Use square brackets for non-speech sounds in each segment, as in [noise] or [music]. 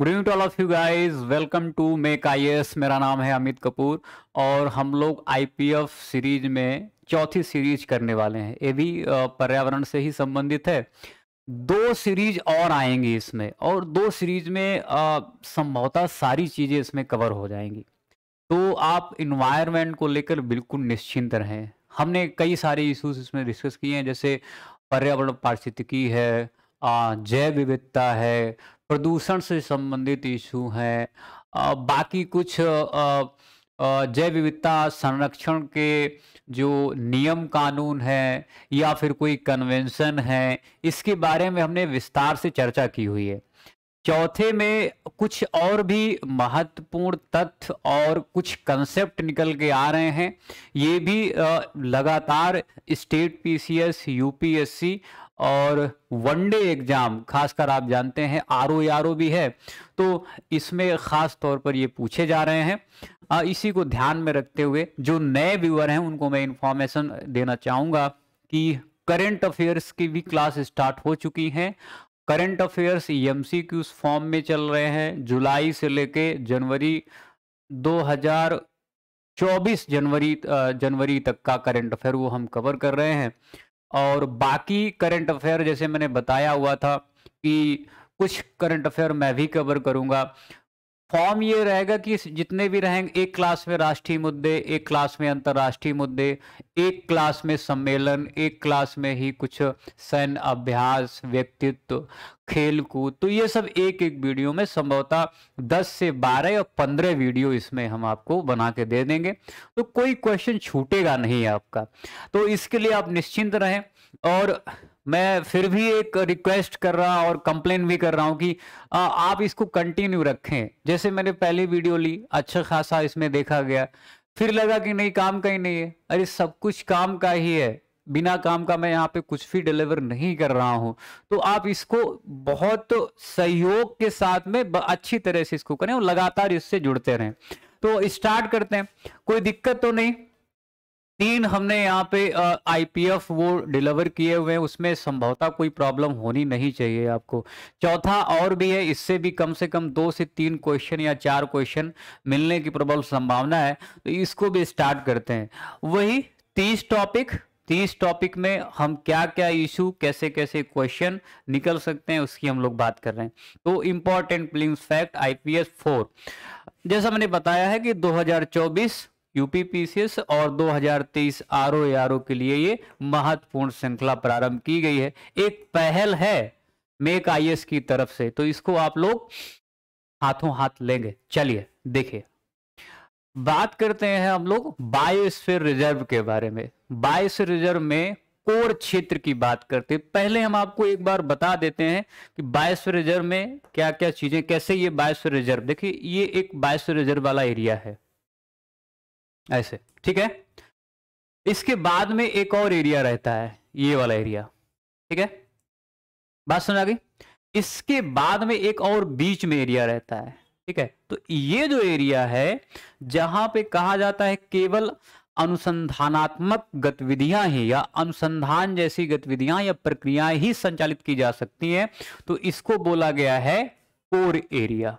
good evening to all of you guys welcome to make I मेरा नाम है अमित कपूर और हम लोग आईपीएफ सीरीज में चौथी सीरीज करने वाले हैं ये भी पर्यावरण से ही संबंधित है दो सीरीज और आएंगी इसमें और दो सीरीज में संभवतः सारी चीज़ें इसमें कवर हो जाएंगी तो आप इन्वायरमेंट को लेकर बिल्कुल निश्चिंत रहें हमने कई सारे इश्यूज इसमें डिस्कस किए हैं जैसे पर्यावरण पारिस्थितिकी है जैव विविधता है प्रदूषण से संबंधित इशू हैं बाकी कुछ जैव विविधता संरक्षण के जो नियम कानून है या फिर कोई कन्वेंशन है इसके बारे में हमने विस्तार से चर्चा की हुई है चौथे में कुछ और भी महत्वपूर्ण तथ्य और कुछ कंसेप्ट निकल के आ रहे हैं ये भी लगातार स्टेट पीसीएस यूपीएससी और वनडे एग्जाम खासकर आप जानते हैं आर ओ आर ओ भी है तो इसमें खास तौर पर ये पूछे जा रहे हैं इसी को ध्यान में रखते हुए जो नए व्यूअर हैं उनको मैं इन्फॉर्मेशन देना चाहूँगा कि करंट अफेयर्स की भी क्लास स्टार्ट हो चुकी हैं करंट अफेयर्स ई फॉर्म में चल रहे हैं जुलाई से लेके जनवरी 2024 जनवरी जनवरी तक का करंट अफेयर वो हम कवर कर रहे हैं और बाकी करंट अफेयर जैसे मैंने बताया हुआ था कि कुछ करंट अफेयर मैं भी कवर करूंगा फॉर्म ये रहेगा कि जितने भी रहेंगे एक क्लास में राष्ट्रीय मुद्दे एक क्लास में अंतर्राष्ट्रीय मुद्दे एक क्लास में सम्मेलन एक क्लास में ही कुछ सैन्य अभ्यास व्यक्तित्व खेलकूद तो ये सब एक एक वीडियो में संभवतः 10 से 12 या 15 वीडियो इसमें हम आपको बना के दे देंगे तो कोई क्वेश्चन छूटेगा नहीं आपका तो इसके लिए आप निश्चिंत रहें और मैं फिर भी एक रिक्वेस्ट कर रहा और कंप्लेन भी कर रहा हूँ कि आप इसको कंटिन्यू रखें जैसे मैंने पहली वीडियो ली अच्छा खासा इसमें देखा गया फिर लगा कि नहीं काम का ही नहीं है अरे सब कुछ काम का ही है बिना काम का मैं यहाँ पे कुछ भी डिलीवर नहीं कर रहा हूँ तो आप इसको बहुत सहयोग के साथ में अच्छी तरह से इसको करें और लगातार इससे जुड़ते रहें तो स्टार्ट करते हैं कोई दिक्कत तो नहीं तीन हमने यहाँ पे आईपीएफ वो डिलीवर किए हुए हैं उसमें संभवतः कोई प्रॉब्लम होनी नहीं चाहिए आपको चौथा और भी है इससे भी कम से कम दो से तीन क्वेश्चन या चार क्वेश्चन मिलने की प्रबल संभावना है तो इसको भी स्टार्ट करते हैं वही तीस टॉपिक तीस टॉपिक में हम क्या क्या इशू कैसे कैसे क्वेश्चन निकल सकते हैं उसकी हम लोग बात कर रहे हैं तो इम्पोर्टेंट प्लिंग फैक्ट आईपीएस फोर जैसा मैंने बताया है कि 2024 यूपीपीसीएस और 2023 आरओ आरओ के लिए ये महत्वपूर्ण श्रृंखला प्रारंभ की गई है एक पहल है मेक आई की तरफ से तो इसको आप लोग हाथों हाथ लेंगे चलिए देखिए बात करते हैं हम लोग बायोस्फीयर रिजर्व के बारे में बाईस रिजर्व में कोर क्षेत्र की बात करते हैं पहले हम आपको एक बार बता देते हैं कि बाईस रिजर्व में क्या क्या चीजें कैसे ये बाईस रिजर्व देखिए ये एक बाईस रिजर्व वाला एरिया है ऐसे ठीक है इसके बाद में एक और एरिया रहता है ये वाला एरिया ठीक है बात सुन आ गई इसके बाद में एक और बीच में एरिया रहता है ठीक है तो ये जो एरिया है जहां पे कहा जाता है केवल अनुसंधानात्मक गतिविधियां ही या अनुसंधान जैसी गतिविधियां या प्रक्रियाएं ही संचालित की जा सकती हैं तो इसको बोला गया है कोर एरिया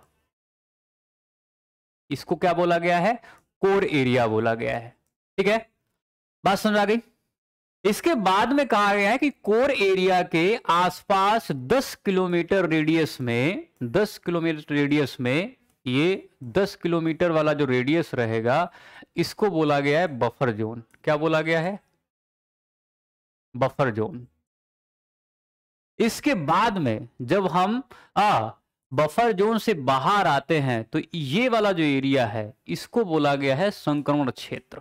इसको क्या बोला गया है कोर एरिया बोला गया है ठीक है बात समझ आ गई इसके बाद में कहा गया है कि कोर एरिया के आसपास 10 किलोमीटर रेडियस में 10 किलोमीटर रेडियस में ये 10 किलोमीटर वाला जो रेडियस रहेगा इसको बोला गया है बफर जोन क्या बोला गया है बफर जोन इसके बाद में जब हम आ बफर जोन से बाहर आते हैं तो ये वाला जो एरिया है इसको बोला गया है संक्रमण क्षेत्र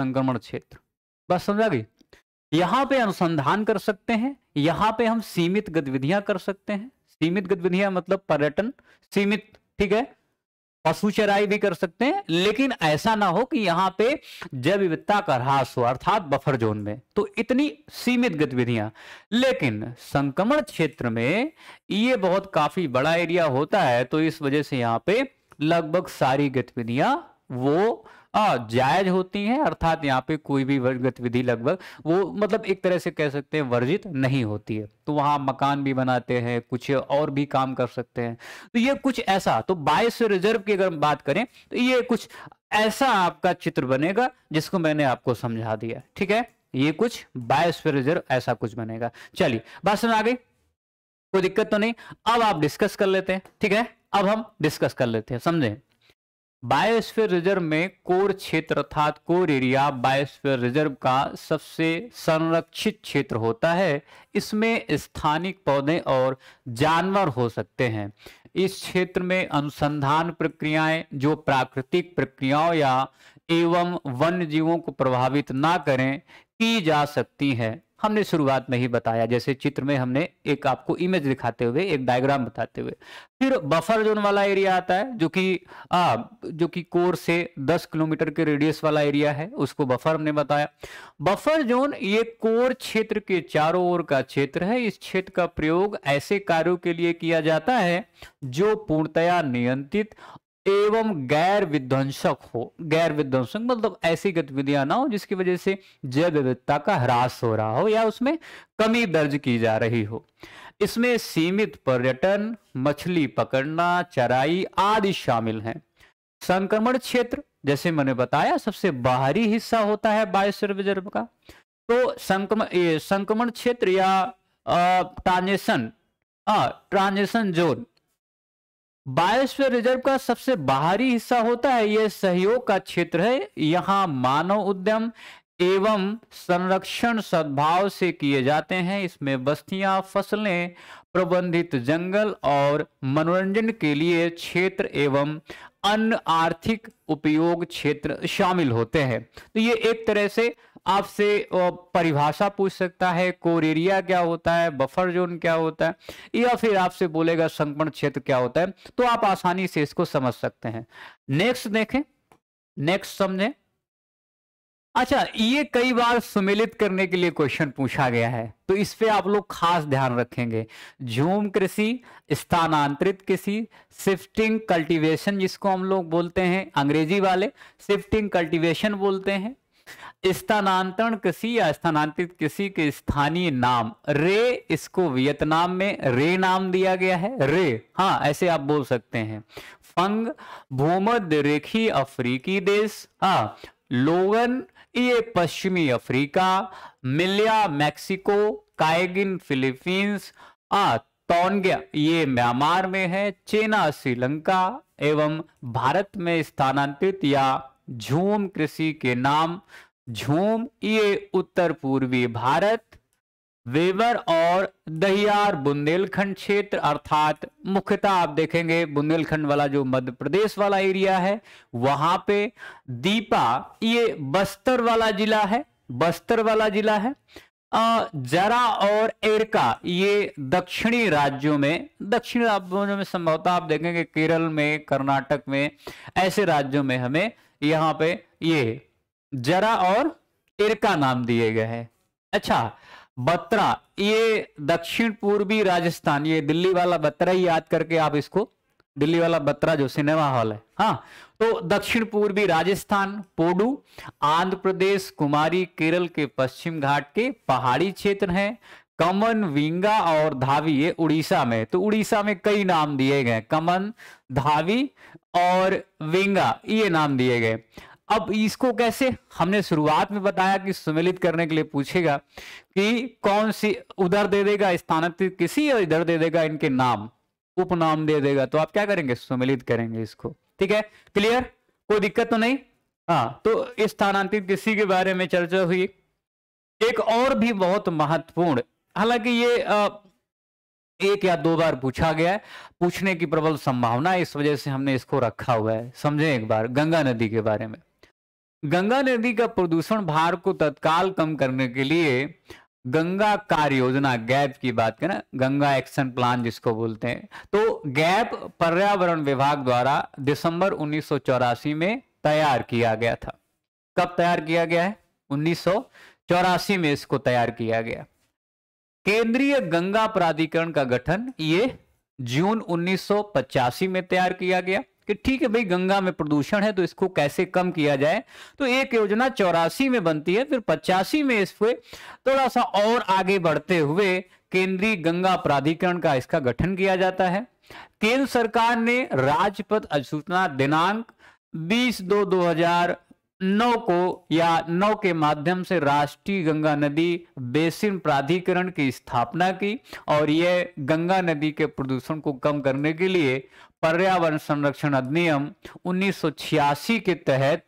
संक्रमण क्षेत्र बस समझा गई यहां पे अनुसंधान कर सकते हैं यहां पे हम सीमित गतिविधियां कर सकते हैं सीमित गतिविधियां मतलब पर्यटन सीमित ठीक है पशु चराई भी कर सकते हैं लेकिन ऐसा ना हो कि यहाँ पे जैव विविधता का ह्रास हो अर्थात बफर जोन में तो इतनी सीमित गतिविधियां लेकिन संक्रमण क्षेत्र में ये बहुत काफी बड़ा एरिया होता है तो इस वजह से यहाँ पे लगभग सारी गतिविधियां वो हाँ, जायज होती हैं अर्थात यहाँ पे कोई भी गतिविधि लगभग वो मतलब एक तरह से कह सकते हैं वर्जित नहीं होती है तो वहां मकान भी बनाते हैं कुछ और भी काम कर सकते हैं तो ये कुछ ऐसा तो बाईस रिजर्व की अगर बात करें तो ये कुछ ऐसा आपका चित्र बनेगा जिसको मैंने आपको समझा दिया ठीक है ये कुछ बायस रिजर्व ऐसा कुछ बनेगा चलिए बात समझ आ गई कोई दिक्कत तो नहीं अब आप डिस्कस कर लेते हैं ठीक है अब हम डिस्कस कर लेते हैं समझे बायोस्फीयर रिजर्व में कोर क्षेत्र अर्थात कोर एरिया बायोस्फीयर रिजर्व का सबसे संरक्षित क्षेत्र होता है इसमें स्थानिक पौधे और जानवर हो सकते हैं इस क्षेत्र में अनुसंधान प्रक्रियाएं जो प्राकृतिक प्रक्रियाओं या एवं वन्य जीवों को प्रभावित ना करें की जा सकती है हमने शुरुआत में ही बताया जैसे चित्र में हमने एक आपको इमेज दिखाते हुए एक डायग्राम बताते हुए फिर बफर जोन वाला एरिया आता है जो कि आ, जो कि कोर से 10 किलोमीटर के रेडियस वाला एरिया है उसको बफर हमने बताया बफर जोन ये कोर क्षेत्र के चारों ओर का क्षेत्र है इस क्षेत्र का प्रयोग ऐसे कार्यों के लिए किया जाता है जो पूर्णतया नियंत्रित एवं गैर विध्वंसक हो गैर विध्वंसक मतलब ऐसी गतिविधियां ना हो जिसकी वजह से जैव विविधता का ह्रास हो रहा हो या उसमें कमी दर्ज की जा रही हो इसमें सीमित पर्यटन मछली पकड़ना चराई आदि शामिल हैं संक्रमण क्षेत्र जैसे मैंने बताया सबसे बाहरी हिस्सा होता है बायोस्फीयर रिजर्व का तो संक्रमण संक्रमण क्षेत्र या transition transition zone biosphere reserve का सबसे बाहरी हिस्सा होता है यह सहयोग का क्षेत्र है यहाँ मानव उद्यम एवं संरक्षण सद्भाव से किए जाते हैं इसमें बस्तियां फसलें प्रबंधित जंगल और मनोरंजन के लिए क्षेत्र एवं अन्य आर्थिक उपयोग क्षेत्र शामिल होते हैं तो ये एक तरह से आपसे परिभाषा पूछ सकता है कोर एरिया क्या होता है बफर जोन क्या होता है या फिर आपसे बोलेगा संक्रमण क्षेत्र क्या होता है तो आप आसानी से इसको समझ सकते हैं नेक्स्ट देखें नेक्स्ट समझें अच्छा ये कई बार सुमेलित करने के लिए क्वेश्चन पूछा गया है तो इस पे आप लोग खास ध्यान रखेंगे झूम कृषि स्थानांतरित कृषि शिफ्टिंग कल्टीवेशन जिसको हम लोग बोलते हैं अंग्रेजी वाले शिफ्टिंग कल्टीवेशन बोलते हैं स्थानांतरण किसी या स्थानांतरित किसी के स्थानीय नाम रे इसको वियतनाम में रे नाम दिया गया है रे हाँ ऐसे आप बोल सकते हैं फंग भूमध्य रेखी अफ्रीकी देश हा लोगन ये पश्चिमी अफ्रीका मिलिया मैक्सिको कायगिन फिलीपींस हाँ ये म्यांमार में है चेना श्रीलंका एवं भारत में स्थानांतरित या झूम कृषि के नाम झूम ये उत्तर पूर्वी भारत वेवर और दहियार बुंदेलखंड क्षेत्र अर्थात मुख्यतः आप देखेंगे बुंदेलखंड वाला जो मध्य प्रदेश वाला एरिया है वहां पे दीपा ये बस्तर वाला जिला है बस्तर वाला जिला है जरा और एरका ये दक्षिणी राज्यों में दक्षिणी राज्यों में संभवतः आप देखेंगे केरल में कर्नाटक में ऐसे राज्यों में हमें यहां पे ये जरा और इरका नाम दिए गए हैं अच्छा बत्रा ये दक्षिण पूर्वी राजस्थान ये दिल्ली वाला बत्रा ही याद करके आप इसको दिल्ली वाला बत्रा जो सिनेमा हॉल है हाँ तो दक्षिण पूर्वी राजस्थान पोडू आंध्र प्रदेश कुमारी केरल के पश्चिम घाट के पहाड़ी क्षेत्र हैं कमन विंगा और धावी ये उड़ीसा में तो उड़ीसा में कई नाम दिए गए कमन धावी और विंगा ये नाम दिए गए अब इसको कैसे हमने शुरुआत में बताया कि सुमिलित करने के लिए पूछेगा कि कौन सी उधर दे देगा स्थानांतरित किसी और इधर दे देगा इनके नाम उपनाम दे देगा तो आप क्या करेंगे सुमिलित करेंगे इसको ठीक है क्लियर कोई दिक्कत तो नहीं हाँ तो स्थानांतरित किसी के बारे में चर्चा हुई एक और भी बहुत महत्वपूर्ण हालांकि ये एक या दो बार पूछा गया है पूछने की प्रबल संभावना इस वजह से हमने इसको रखा हुआ है समझे एक बार गंगा नदी के बारे में गंगा नदी का प्रदूषण भार को तत्काल कम करने के लिए गंगा कार्य योजना गैप की बात करें गंगा एक्शन प्लान जिसको बोलते हैं तो गैप पर्यावरण विभाग द्वारा दिसंबर उन्नीस में तैयार किया गया था कब तैयार किया गया है उन्नीस में इसको तैयार किया गया केंद्रीय गंगा प्राधिकरण का गठन ये जून 1985 में तैयार किया गया कि ठीक है भाई गंगा में प्रदूषण है तो इसको कैसे कम किया जाए तो एक योजना चौरासी में बनती है फिर पचासी में इस थोड़ा सा और आगे बढ़ते हुए केंद्रीय गंगा प्राधिकरण का इसका गठन किया जाता है केंद्र सरकार ने राजपथ अधिसूचना दिनांक 20 दो नौ को या नौ के माध्यम से राष्ट्रीय गंगा नदी बेसिन प्राधिकरण की स्थापना की और यह गंगा नदी के प्रदूषण को कम करने के लिए पर्यावरण संरक्षण अधिनियम 1986 के तहत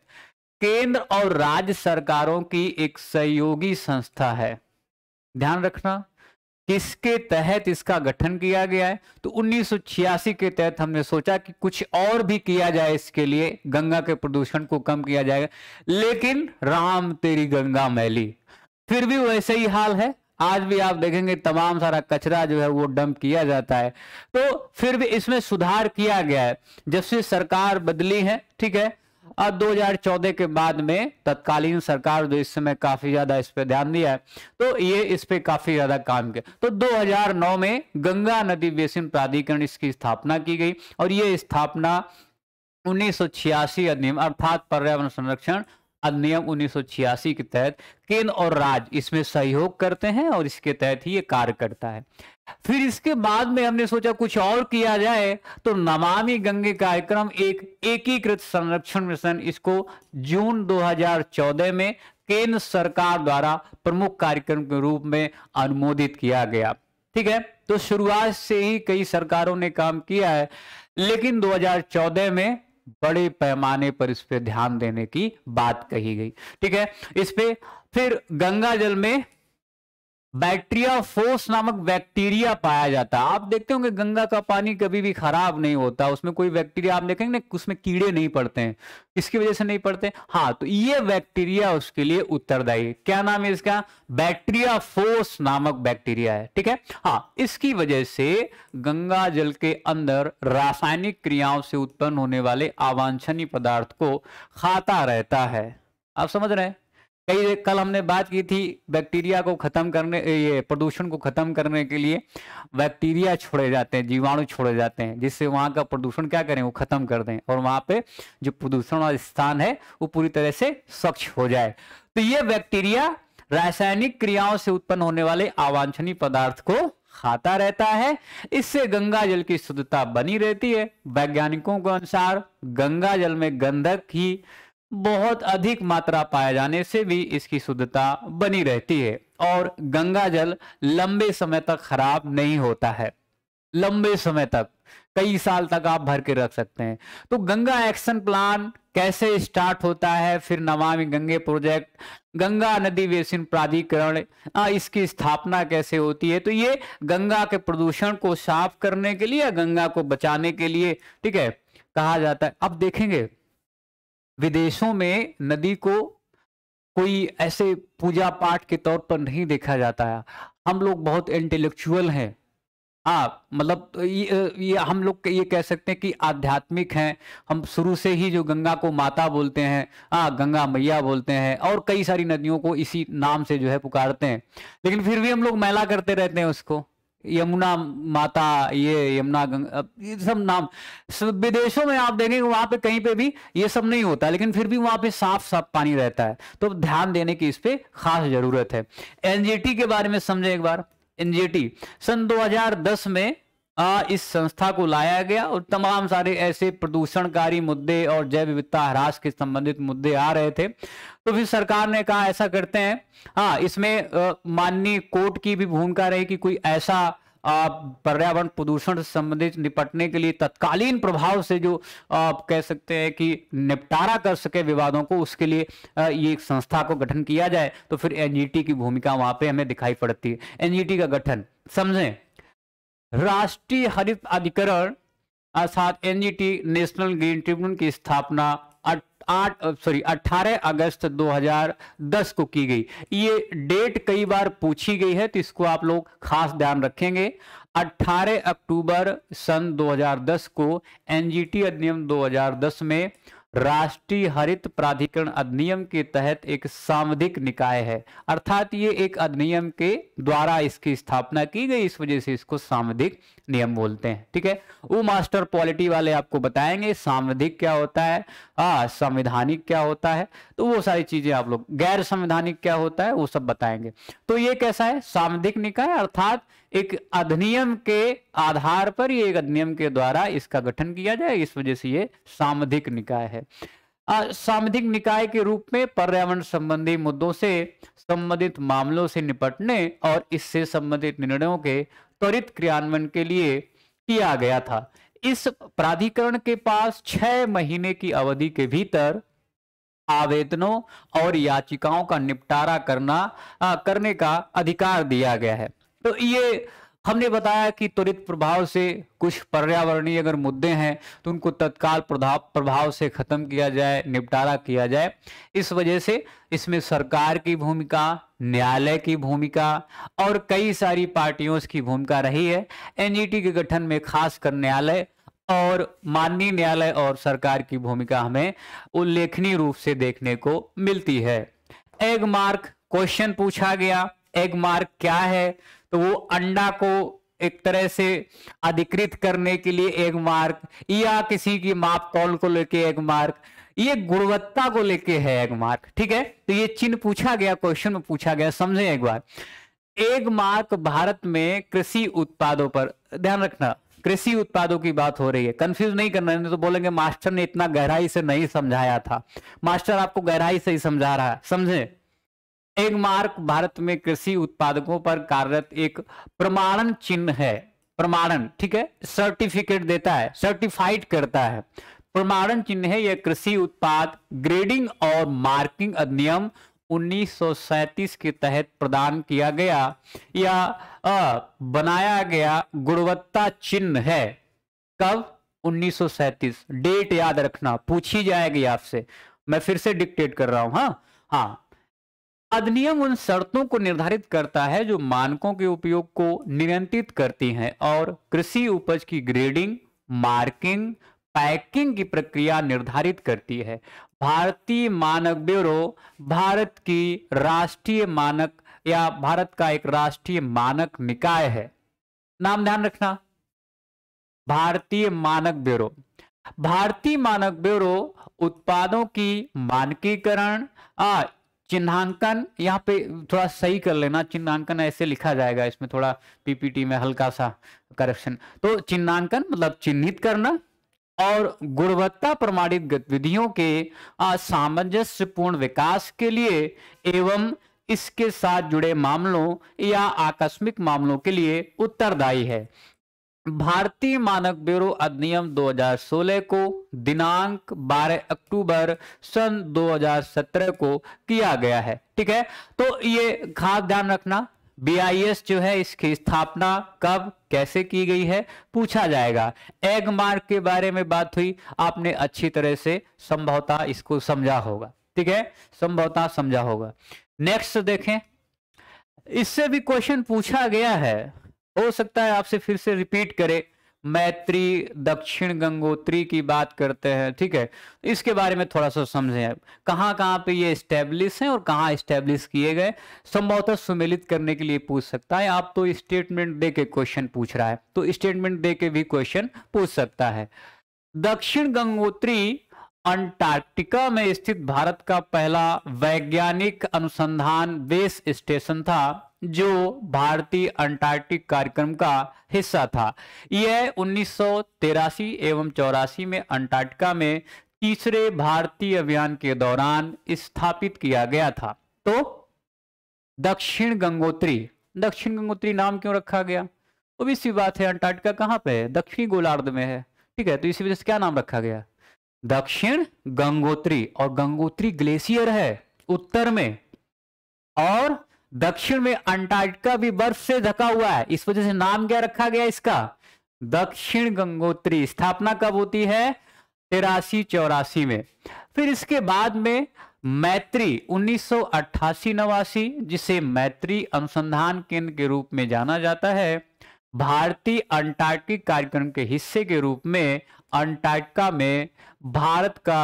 केंद्र और राज्य सरकारों की एक सहयोगी संस्था है ध्यान रखना किसके तहत इसका गठन किया गया है तो उन्नीस के तहत हमने सोचा कि कुछ और भी किया जाए इसके लिए गंगा के प्रदूषण को कम किया जाएगा लेकिन राम तेरी गंगा मैली फिर भी वैसे ही हाल है आज भी आप देखेंगे तमाम सारा कचरा जो है वो डंप किया जाता है तो फिर भी इसमें सुधार किया गया है जब से सरकार बदली है ठीक है और 2014 के बाद में तत्कालीन सरकार जो इस समय काफी ज्यादा इस पर ध्यान दिया है तो ये इस पर काफी ज्यादा काम किया तो 2009 में गंगा नदी बेसिन प्राधिकरण इसकी स्थापना की गई और ये स्थापना उन्नीस अधिनियम अर्थात पर्यावरण संरक्षण अधिनियम उन्नीस के तहत केंद्र और राज्य इसमें सहयोग करते हैं और इसके तहत ही ये कार्य करता है फिर इसके बाद में हमने सोचा कुछ और किया जाए तो नमामि गंगे कार्यक्रम एक एकीकृत संरक्षण मिशन इसको जून 2014 में केंद्र सरकार द्वारा प्रमुख कार्यक्रम के रूप में अनुमोदित किया गया ठीक है तो शुरुआत से ही कई सरकारों ने काम किया है लेकिन 2014 में बड़े पैमाने पर इस पर ध्यान देने की बात कही गई ठीक है इस पे फिर गंगा जल में बैक्टीरिया फोर्स नामक बैक्टीरिया पाया जाता है आप देखते होंगे गंगा का पानी कभी भी खराब नहीं होता उसमें कोई बैक्टीरिया आप देखेंगे ना उसमें कीड़े नहीं पड़ते हैं किसकी वजह से नहीं पड़ते हाँ तो ये बैक्टीरिया उसके लिए उत्तरदायी क्या नाम है इसका बैक्टीरिया फोर्स नामक बैक्टीरिया है ठीक है हाँ इसकी वजह से गंगा जल के अंदर रासायनिक क्रियाओं से उत्पन्न होने वाले आवांछनीय पदार्थ को खाता रहता है आप समझ रहे हैं कई कल हमने बात की थी बैक्टीरिया को खत्म करने ये प्रदूषण को खत्म करने के लिए बैक्टीरिया छोड़े जाते हैं जीवाणु छोड़े जाते हैं जिससे वहां का प्रदूषण क्या करें वो खत्म कर दें और वहां पे जो प्रदूषण वाला स्थान है वो पूरी तरह से स्वच्छ हो जाए तो ये बैक्टीरिया रासायनिक क्रियाओं से उत्पन्न होने वाले अवांछनीय पदार्थ को खाता रहता है इससे गंगा जल की शुद्धता बनी रहती है वैज्ञानिकों के अनुसार गंगा जल में गंधक ही बहुत अधिक मात्रा पाए जाने से भी इसकी शुद्धता बनी रहती है और गंगा जल लंबे समय तक खराब नहीं होता है लंबे समय तक कई साल तक आप भर के रख सकते हैं तो गंगा एक्शन प्लान कैसे स्टार्ट होता है फिर नमामि गंगे प्रोजेक्ट गंगा नदी बेसिन प्राधिकरण इसकी स्थापना कैसे होती है तो ये गंगा के प्रदूषण को साफ करने के लिए गंगा को बचाने के लिए ठीक है कहा जाता है अब देखेंगे विदेशों में नदी को कोई ऐसे पूजा पाठ के तौर पर नहीं देखा जाता है हम लोग बहुत इंटेलेक्चुअल हैं हाँ मतलब ये, ये हम लोग ये कह सकते हैं कि आध्यात्मिक हैं हम शुरू से ही जो गंगा को माता बोलते हैं हाँ गंगा मैया बोलते हैं और कई सारी नदियों को इसी नाम से जो है पुकारते हैं लेकिन फिर भी हम लोग मैला करते रहते हैं उसको यमुना माता ये यमुना गंगा ये सब नाम सब विदेशों में आप देखेंगे वहां पे कहीं पे भी ये सब नहीं होता लेकिन फिर भी वहां पे साफ साफ पानी रहता है तो ध्यान देने की इस पर खास जरूरत है एनजीटी के बारे में समझे एक बार एनजीटी सन 2010 में आ, इस संस्था को लाया गया और तमाम सारे ऐसे प्रदूषणकारी मुद्दे और जैव विविधता ह्रास के संबंधित मुद्दे आ रहे थे तो फिर सरकार ने कहा ऐसा करते हैं हाँ इसमें माननीय कोर्ट की भी भूमिका रही कि कोई ऐसा पर्यावरण प्रदूषण से संबंधित निपटने के लिए तत्कालीन प्रभाव से जो आप कह सकते हैं कि निपटारा कर सके विवादों को उसके लिए ये एक संस्था को गठन किया जाए तो फिर एनजीटी की भूमिका वहां पे हमें दिखाई पड़ती है एनजीटी का गठन समझें राष्ट्रीय हरित अधिकरण अर्थात एनजीटी नेशनल ग्रीन ट्रिब्यूनल की स्थापना आठ सॉरी 18 अगस्त 2010 को की गई ये डेट कई बार पूछी गई है तो इसको आप लोग खास ध्यान रखेंगे 18 अक्टूबर सन 2010 को एनजीटी e अधिनियम 2010 में राष्ट्रीय हरित प्राधिकरण अधिनियम के तहत एक सामधिक निकाय है अर्थात ये एक अधिनियम के द्वारा इसकी स्थापना की गई इस वजह से इसको सामधिक नियम बोलते हैं ठीक है वो मास्टर पॉलिटी वाले आपको बताएंगे सांविधिक क्या होता है हाँ संविधानिक क्या होता है तो वो सारी चीजें आप लोग गैर संविधानिक क्या होता है वो सब बताएंगे तो ये कैसा है सांविधिक निकाय अर्थात एक अधिनियम के आधार पर ये एक अधिनियम के द्वारा इसका गठन किया जाए इस वजह से ये सामधिक निकाय है सामधिक निकाय के रूप में पर्यावरण संबंधी मुद्दों से संबंधित मामलों से निपटने और इससे संबंधित निर्णयों के त्वरित क्रियान्वयन के लिए किया गया था इस प्राधिकरण के पास छह महीने की अवधि के भीतर आवेदनों और याचिकाओं का निपटारा करना आ, करने का अधिकार दिया गया है तो ये हमने बताया कि त्वरित प्रभाव से कुछ पर्यावरणीय अगर मुद्दे हैं तो उनको तत्काल प्रभाव प्रभाव से खत्म किया जाए निपटारा किया जाए इस वजह से इसमें सरकार की भूमिका न्यायालय की भूमिका और कई सारी पार्टियों की भूमिका रही है एनजीटी के गठन में खासकर न्यायालय और माननीय न्यायालय और सरकार की भूमिका हमें उल्लेखनीय रूप से देखने को मिलती है एग मार्क क्वेश्चन पूछा गया एग मार्क क्या है तो वो अंडा को एक तरह से अधिकृत करने के लिए एक मार्क या किसी की माप कौन को लेके एक मार्क ये गुणवत्ता को लेके है एक मार्क ठीक है तो ये चिन्ह पूछा गया क्वेश्चन में पूछा गया समझे एक बार एक मार्क भारत में कृषि उत्पादों पर ध्यान रखना कृषि उत्पादों की बात हो रही है कंफ्यूज नहीं करना नहीं तो बोलेंगे मास्टर ने इतना गहराई से नहीं समझाया था मास्टर आपको गहराई से ही समझा रहा है समझे मार्क भारत में कृषि उत्पादकों पर कार्यरत एक प्रमाणन चिन्ह है प्रमाणन ठीक है सर्टिफिकेट देता है सर्टिफाइड करता है प्रमाणन चिन्ह है यह कृषि उत्पाद ग्रेडिंग और मार्किंग अधिनियम 1937 के तहत प्रदान किया गया या आ, बनाया गया गुणवत्ता चिन्ह है कब 1937 डेट याद रखना पूछी जाएगी आपसे मैं फिर से डिक्टेट कर रहा हूं हाँ हाँ अधिनियम उन शर्तों को निर्धारित करता है जो मानकों के उपयोग को नियंत्रित करती हैं और कृषि उपज की ग्रेडिंग मार्किंग पैकिंग की प्रक्रिया निर्धारित करती है भारतीय मानक ब्यूरो भारत की राष्ट्रीय मानक या भारत का एक राष्ट्रीय मानक निकाय है नाम ध्यान रखना भारतीय मानक ब्यूरो भारतीय मानक ब्यूरो उत्पादों की मानकीकरण चिन्हांकन यहाँ पे थोड़ा सही कर लेना चिन्हांकन ऐसे लिखा जाएगा इसमें थोड़ा पीपीटी में हल्का सा करेक्शन तो चिन्हांकन मतलब चिन्हित करना और गुणवत्ता प्रमाणित गतिविधियों के सामंजस्यपूर्ण विकास के लिए एवं इसके साथ जुड़े मामलों या आकस्मिक मामलों के लिए उत्तरदायी है भारतीय मानक ब्यूरो अधिनियम 2016 को दिनांक 12 अक्टूबर सन 2017 को किया गया है ठीक है तो ये खास ध्यान रखना बीआईएस जो है इसकी स्थापना कब कैसे की गई है पूछा जाएगा एग मार्क के बारे में बात हुई आपने अच्छी तरह से संभवतः इसको समझा होगा ठीक है संभवतः समझा होगा नेक्स्ट देखें इससे भी क्वेश्चन पूछा गया है हो सकता है आपसे फिर से रिपीट करे मैत्री दक्षिण गंगोत्री की बात करते हैं ठीक है इसके बारे में थोड़ा सा समझें आप कहाँ कहाँ पे ये स्टेब्लिश हैं और कहाँ स्टेब्लिश किए गए संभवतः सुमेलित करने के लिए पूछ सकता है आप तो स्टेटमेंट दे के क्वेश्चन पूछ रहा है तो स्टेटमेंट दे के भी क्वेश्चन पूछ सकता है दक्षिण गंगोत्री अंटार्कटिका में स्थित भारत का पहला वैज्ञानिक अनुसंधान बेस स्टेशन था जो भारतीय अंटार्कटिक कार्यक्रम का हिस्सा था यह उन्नीस एवं चौरासी में अंटार्कटिका में तीसरे भारतीय अभियान के दौरान स्थापित किया गया था तो दक्षिण गंगोत्री दक्षिण गंगोत्री नाम क्यों रखा गया वो भी सी बात है अंटार्कटिका कहां पे है दक्षिणी गोलार्ध में है ठीक है तो इसी वजह से क्या नाम रखा गया दक्षिण गंगोत्री और गंगोत्री ग्लेशियर है उत्तर में और दक्षिण में अंटार्कटिका भी बर्फ से ढका हुआ है इस वजह से नाम क्या रखा गया इसका दक्षिण गंगोत्री स्थापना कब होती है तिरासी चौरासी में फिर इसके बाद में मैत्री 1988 नवासी जिसे मैत्री अनुसंधान केंद्र के रूप में जाना जाता है भारतीय अंटार्कटिक कार्यक्रम के हिस्से के रूप में अंटार्कटिका में भारत का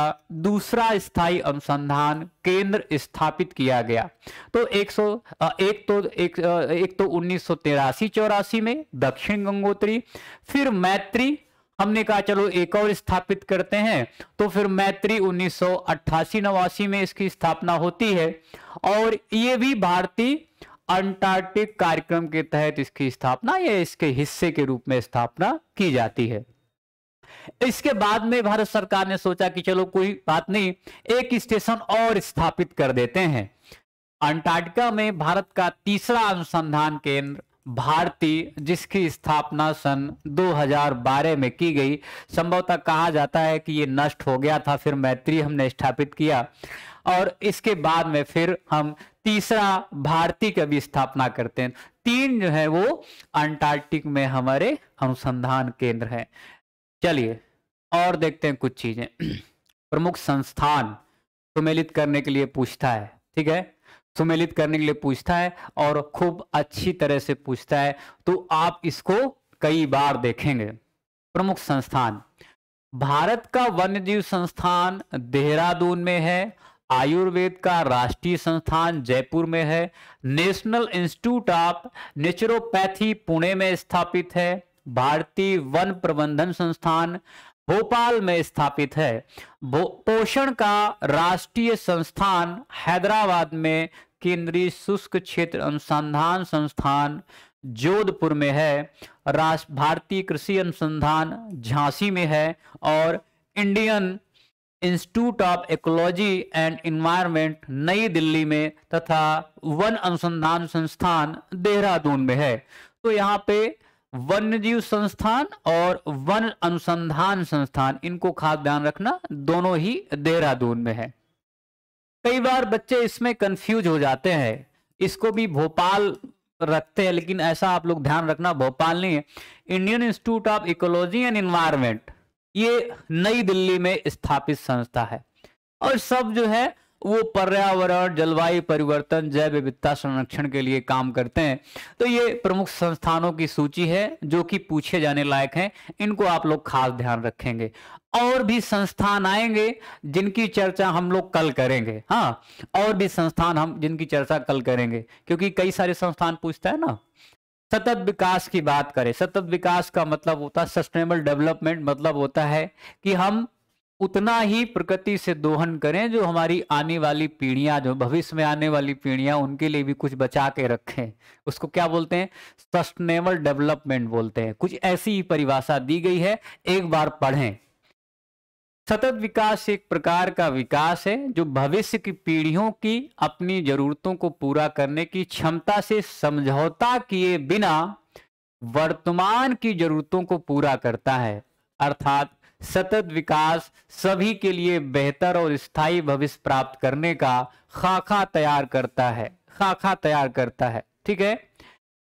दूसरा स्थायी अनुसंधान केंद्र स्थापित किया गया तो 100 एक तो एक, एक तो उन्नीस सौ चौरासी में दक्षिण गंगोत्री फिर मैत्री हमने कहा चलो एक और स्थापित करते हैं तो फिर मैत्री उन्नीस सौ नवासी में इसकी स्थापना होती है और ये भी भारतीय अंटार्कटिक कार्यक्रम के तहत इसकी स्थापना या इसके हिस्से के रूप में स्थापना की जाती है इसके बाद में भारत सरकार ने सोचा कि चलो कोई बात नहीं एक स्टेशन और स्थापित कर देते हैं अंटार्कटिका में भारत का तीसरा अनुसंधान केंद्र भारती जिसकी स्थापना सन 2012 में की गई संभवतः कहा जाता है कि ये नष्ट हो गया था फिर मैत्री हमने स्थापित किया और इसके बाद में फिर हम तीसरा भारती का भी स्थापना करते हैं तीन जो है वो अंटार्कटिक में हमारे अनुसंधान केंद्र हैं चलिए और देखते हैं कुछ चीजें [clears throat] प्रमुख संस्थान सुमेलित करने के लिए पूछता है ठीक है सुमेलित करने के लिए पूछता है और खूब अच्छी तरह से पूछता है तो आप इसको कई बार देखेंगे प्रमुख संस्थान भारत का वन्यजीव संस्थान देहरादून में है आयुर्वेद का राष्ट्रीय संस्थान जयपुर में है national institute of naturopathy Pune में स्थापित है भारतीय वन प्रबंधन संस्थान भोपाल में स्थापित है पोषण का राष्ट्रीय संस्थान हैदराबाद में केंद्रीय शुष्क क्षेत्र अनुसंधान संस्थान जोधपुर में है राष्ट्र भारतीय कृषि अनुसंधान झांसी में है और Indian institute of ecology and environment New Delhi में तथा वन अनुसंधान संस्थान देहरादून में है तो यहाँ पे वन्य जीव संस्थान और वन अनुसंधान संस्थान इनको खास ध्यान रखना दोनों ही देहरादून में है कई बार बच्चे इसमें कंफ्यूज हो जाते हैं इसको भी भोपाल रखते हैं लेकिन ऐसा आप लोग ध्यान रखना भोपाल नहीं है Indian institute of ecology and environment ये नई दिल्ली में स्थापित संस्था है और सब जो है वो पर्यावरण जलवायु परिवर्तन जैव विविधता संरक्षण के लिए काम करते हैं तो ये प्रमुख संस्थानों की सूची है जो कि पूछे जाने लायक हैं इनको आप लोग खास ध्यान रखेंगे और भी संस्थान आएंगे जिनकी चर्चा हम लोग कल करेंगे हाँ और भी संस्थान हम जिनकी चर्चा कल करेंगे क्योंकि कई सारे संस्थान पूछता है ना सतत विकास की बात करें सतत विकास का मतलब होता है सस्टेनेबल डेवलपमेंट मतलब होता है कि हम उतना ही प्रकृति से दोहन करें जो हमारी आने वाली पीढ़ियां जो भविष्य में आने वाली पीढ़ियां उनके लिए भी कुछ बचा के रखें उसको क्या बोलते हैं सस्टेनेबल डेवलपमेंट बोलते हैं कुछ ऐसी ही परिभाषा दी गई है एक बार पढ़ें सतत विकास एक प्रकार का विकास है जो भविष्य की पीढ़ियों की अपनी जरूरतों को पूरा करने की क्षमता से समझौता किए बिना वर्तमान की जरूरतों को पूरा करता है अर्थात सतत विकास सभी के लिए बेहतर और स्थायी भविष्य प्राप्त करने का खाका तैयार करता है खाका तैयार करता है ठीक है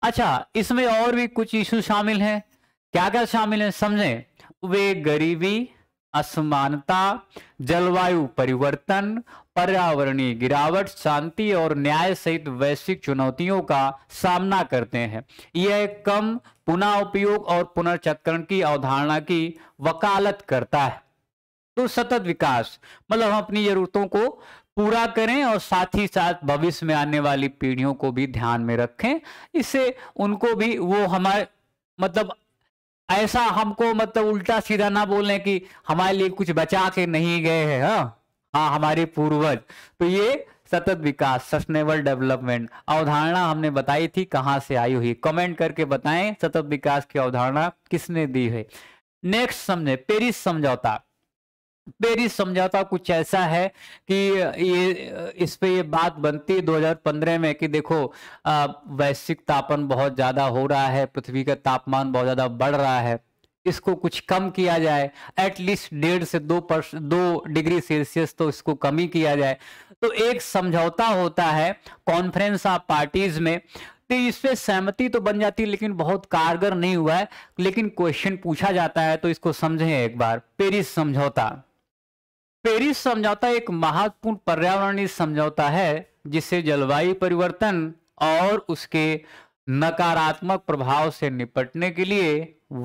अच्छा इसमें और भी कुछ इशू शामिल हैं क्या क्या शामिल है समझे वे गरीबी असमानता जलवायु परिवर्तन पर्यावरणीय गिरावट शांति और न्याय सहित वैश्विक चुनौतियों का सामना करते हैं यह कम पुनः उपयोग और पुनर्चक्रण की अवधारणा की वकालत करता है तो सतत विकास मतलब हम अपनी जरूरतों को पूरा करें और साथ ही साथ भविष्य में आने वाली पीढ़ियों को भी ध्यान में रखें इससे उनको भी वो हमारे मतलब ऐसा हमको मतलब उल्टा सीधा ना बोलें कि हमारे लिए कुछ बचा के नहीं गए हैं हाँ हाँ हमारे पूर्वज तो ये सतत विकास सस्टेनेबल डेवलपमेंट अवधारणा हमने बताई थी कहाँ से आई हुई कमेंट करके बताएं सतत विकास की अवधारणा किसने दी है नेक्स्ट समझे पेरिस समझौता पेरिस समझौता कुछ ऐसा है कि ये इस पे ये बात बनती है 2015 में कि देखो वैश्विक तापन बहुत ज़्यादा हो रहा है पृथ्वी का तापमान बहुत ज़्यादा बढ़ रहा है इसको कुछ कम किया जाए एटलीस्ट डेढ़ से दो परसेंट दो डिग्री सेल्सियस तो इसको कम ही किया जाए तो एक समझौता होता है कॉन्फ्रेंस ऑफ पार्टीज में तो इससे सहमति तो बन जाती है लेकिन बहुत कारगर नहीं हुआ है लेकिन क्वेश्चन पूछा जाता है तो इसको समझें एक बार पेरिस समझौता पेरिस समझौता एक महत्वपूर्ण पर्यावरणीय समझौता है जिससे जलवायु परिवर्तन और उसके नकारात्मक प्रभाव से निपटने के लिए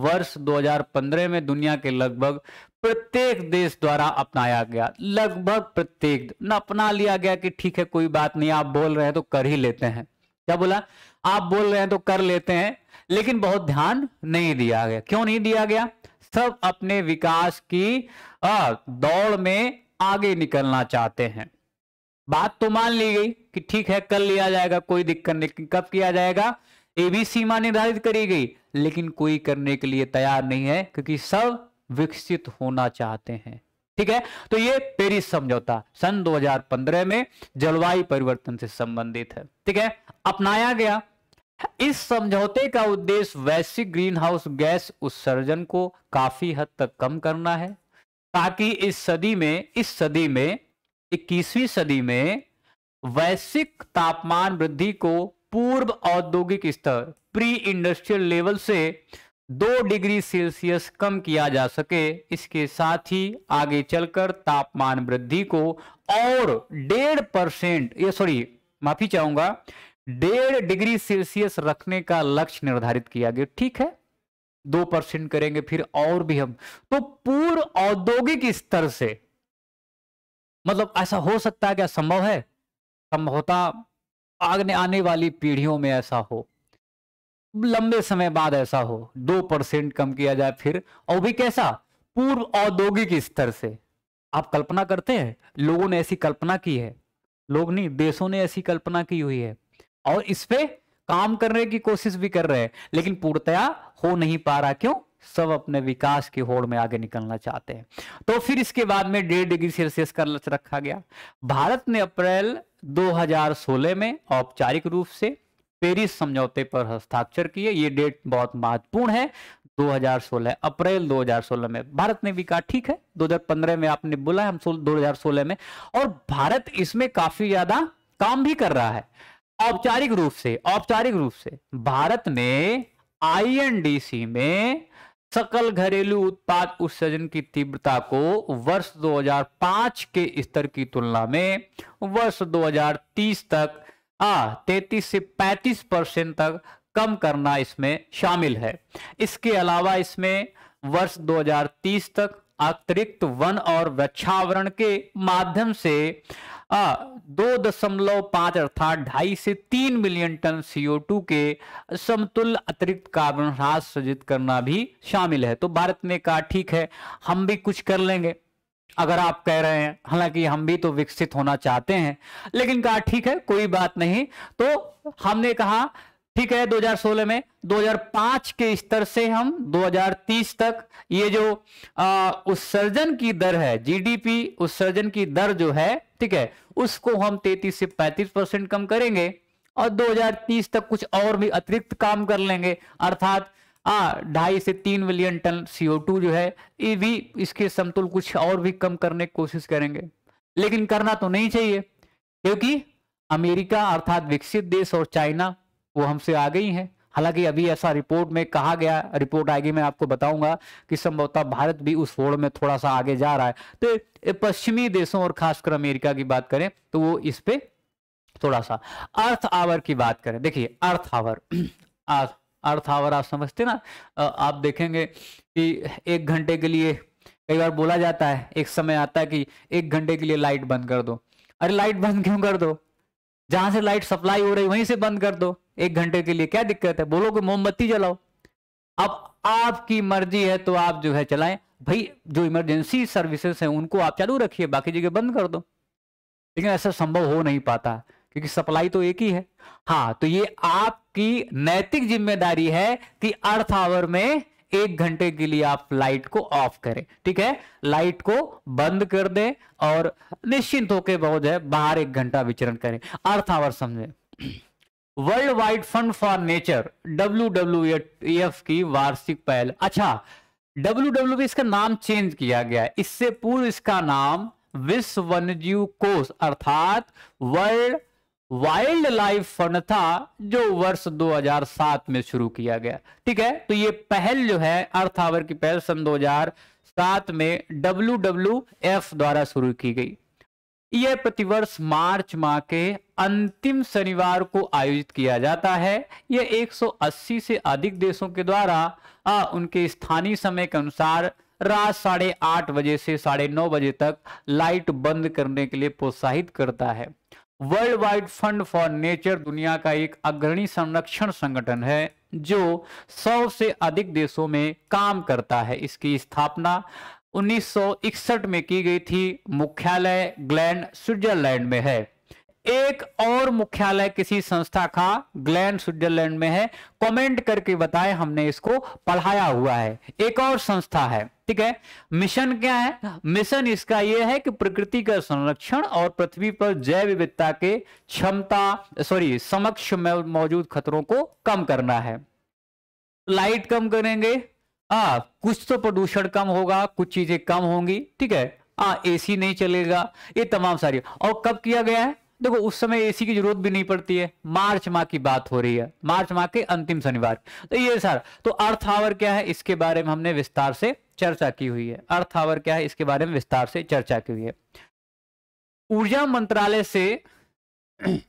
वर्ष 2015 में दुनिया के लगभग प्रत्येक देश द्वारा अपनाया गया लगभग प्रत्येक न अपना लिया गया कि ठीक है कोई बात नहीं आप बोल रहे हैं तो कर ही लेते हैं क्या बोला आप बोल रहे हैं तो कर लेते हैं लेकिन बहुत ध्यान नहीं दिया गया क्यों नहीं दिया गया सब अपने विकास की दौड़ में आगे निकलना चाहते हैं बात तो मान ली गई कि ठीक है कर लिया जाएगा कोई दिक्कत नहीं कब किया जाएगा ए भी सीमा निर्धारित करी गई लेकिन कोई करने के लिए तैयार नहीं है क्योंकि सब विकसित होना चाहते हैं ठीक है तो ये पेरिस समझौता सन 2015 में जलवायु परिवर्तन से संबंधित है ठीक है अपनाया गया इस समझौते का उद्देश्य वैश्विक ग्रीन हाउस गैस उत्सर्जन को काफी हद तक कम करना है ताकि इस सदी में इस सदी में इक्कीसवीं सदी में वैश्विक तापमान वृद्धि को पूर्व औद्योगिक स्तर प्री इंडस्ट्रियल लेवल से दो डिग्री सेल्सियस कम किया जा सके इसके साथ ही आगे चलकर तापमान वृद्धि को और डेढ़ परसेंट ये सॉरी माफी चाहूंगा डेढ़ डिग्री सेल्सियस रखने का लक्ष्य निर्धारित किया गया ठीक है दो परसेंट करेंगे फिर और भी हम तो पूर्व औद्योगिक स्तर से मतलब ऐसा हो सकता है क्या संभव है संभवता आगने आने वाली पीढ़ियों में ऐसा हो लंबे समय बाद ऐसा हो दो परसेंट कम किया जाए फिर और भी कैसा पूर्व औद्योगिक स्तर से आप कल्पना करते हैं लोगों ने ऐसी कल्पना की है लोग नहीं देशों ने ऐसी कल्पना की हुई है और इस पे काम करने की कोशिश भी कर रहे हैं लेकिन पूर्णतया हो नहीं पा रहा क्यों सब अपने विकास की होड़ में आगे निकलना चाहते हैं तो फिर इसके बाद में डेढ़ डिग्री सेल्सियस का लक्ष्य रखा गया भारत ने अप्रैल 2016 में औपचारिक रूप से पेरिस समझौते पर हस्ताक्षर किए ये डेट बहुत महत्वपूर्ण है 2016 अप्रैल 2016 में भारत ने भी कहा ठीक है 2015 में आपने बोला हम दो में और भारत इसमें काफी ज्यादा काम भी कर रहा है औपचारिक रूप से औपचारिक रूप से भारत ने आईएनडीसी में सकल घरेलू उत्पाद उत्सर्जन की तीव्रता को वर्ष 2005 के स्तर की तुलना में वर्ष 2030 तक आ 33 से 35 परसेंट तक कम करना इसमें शामिल है इसके अलावा इसमें वर्ष 2030 तक अतिरिक्त वन और वृक्षावरण के माध्यम से दो दशमलव पांच अर्थात ढाई से तीन मिलियन टन सीओ टू के समतुल अतिरिक्त कार्बन ह्रास सृजित करना भी शामिल है तो भारत ने कहा ठीक है हम भी कुछ कर लेंगे अगर आप कह रहे हैं हालांकि हम भी तो विकसित होना चाहते हैं लेकिन कहा ठीक है कोई बात नहीं तो हमने कहा ठीक है 2016 में 2005 के स्तर से हम 2030 तक ये जो आ, उत्सर्जन की दर है जीडीपी उत्सर्जन की दर जो है ठीक है उसको हम 33 से 35 परसेंट कम करेंगे और 2030 तक कुछ और भी अतिरिक्त काम कर लेंगे अर्थात ढाई से तीन मिलियन टन टू जो है ये भी इसके समतुल कुछ और भी कम करने की कोशिश करेंगे लेकिन करना तो नहीं चाहिए क्योंकि अमेरिका अर्थात विकसित देश और चाइना वो हमसे आ गई हैं हालांकि अभी ऐसा रिपोर्ट में कहा गया रिपोर्ट आएगी मैं आपको बताऊंगा कि संभवतः भारत भी उस फोड़ में थोड़ा सा आगे जा रहा है तो पश्चिमी देशों और खासकर अमेरिका की बात करें तो वो इस पे थोड़ा सा अर्थ आवर की बात करें देखिए अर्थ आवर अर्थ आवर आप समझते ना आप देखेंगे कि एक घंटे के लिए कई बार बोला जाता है एक समय आता है कि एक घंटे के लिए लाइट बंद कर दो अरे लाइट बंद क्यों कर दो जहां से लाइट सप्लाई हो रही वहीं से बंद कर दो एक घंटे के लिए क्या दिक्कत है बोलो कि मोमबत्ती जलाओ अब आपकी मर्जी है तो आप जो है चलाएं भाई जो इमरजेंसी सर्विसेज हैं उनको आप चालू रखिए बाकी जगह बंद कर दो लेकिन ऐसा संभव हो नहीं पाता क्योंकि सप्लाई तो एक ही है हाँ तो ये आपकी नैतिक जिम्मेदारी है कि अर्थ आवर में एक घंटे के लिए आप लाइट को ऑफ करें ठीक है लाइट को बंद कर दें और निश्चिंत होकर बहुत है बाहर एक घंटा विचरण करें आवर समझे world wide fund for nature W W F की वार्षिक पहल अच्छा डब्ल्यू डब्ल्यू e इसका नाम चेंज किया गया है इससे पूर्व इसका नाम विश्व वन्यजीव कोष अर्थात वर्ल्ड वाइल्ड लाइफ फंड था जो वर्ष 2007 में शुरू किया गया ठीक है तो ये पहल जो है अर्थ आवर की पहल सन 2007 में डब्ल्यू द्वारा शुरू की गई यह प्रतिवर्ष मार्च माह के अंतिम शनिवार को आयोजित किया जाता है यह 180 से अधिक देशों के द्वारा आ, उनके स्थानीय समय के अनुसार रात साढ़े आठ बजे से साढ़े नौ बजे तक लाइट बंद करने के लिए प्रोत्साहित करता है world wide fund for nature दुनिया का एक अग्रणी संरक्षण संगठन है जो 100 से अधिक देशों में काम करता है इसकी स्थापना 1961 में की गई थी मुख्यालय ग्लैंड स्विट्जरलैंड में है एक और मुख्यालय किसी संस्था का ग्लैंड स्विट्जरलैंड में है कमेंट करके बताए हमने इसको पढ़ाया हुआ है एक और संस्था है ठीक है मिशन क्या है मिशन इसका यह है कि प्रकृति का संरक्षण और पृथ्वी पर जैव विविधता के क्षमता सॉरी समक्ष मौजूद खतरों को कम करना है लाइट कम करेंगे आ, कुछ तो प्रदूषण कम होगा कुछ चीजें कम होंगी ठीक है आ, एसी नहीं चलेगा ये तमाम सारी और कब किया गया है देखो उस समय एसी की जरूरत भी नहीं पड़ती है मार्च माह की बात हो रही है मार्च माह के अंतिम शनिवार तो ये सर तो अर्थ आवर क्या है इसके बारे में हमने विस्तार से चर्चा की हुई है अर्थ आवर क्या है इसके बारे में विस्तार से चर्चा की हुई है ऊर्जा मंत्रालय से [clears throat]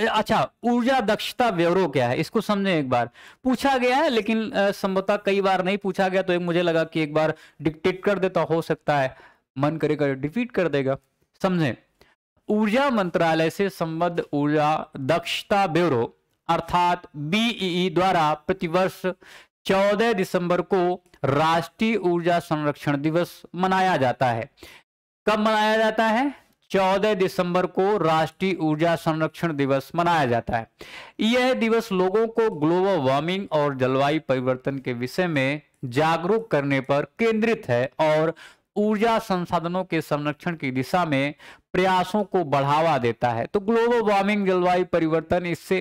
अच्छा ऊर्जा दक्षता ब्यूरो क्या है इसको समझे एक बार पूछा गया है लेकिन संभवतः कई बार नहीं पूछा गया तो एक मुझे लगा कि एक बार डिक्टेट कर देता हो सकता है मन करेगा डिफीट कर देगा समझें ऊर्जा मंत्रालय से संबद्ध ऊर्जा दक्षता ब्यूरो अर्थात बीई e e द्वारा प्रतिवर्ष 14 दिसंबर को राष्ट्रीय ऊर्जा संरक्षण दिवस मनाया जाता है कब मनाया जाता है 14 दिसंबर को राष्ट्रीय ऊर्जा संरक्षण दिवस मनाया जाता है यह दिवस लोगों को ग्लोबल वार्मिंग और जलवायु परिवर्तन के विषय में जागरूक करने पर केंद्रित है और ऊर्जा संसाधनों के संरक्षण की दिशा में प्रयासों को बढ़ावा देता है तो ग्लोबल वार्मिंग जलवायु परिवर्तन इससे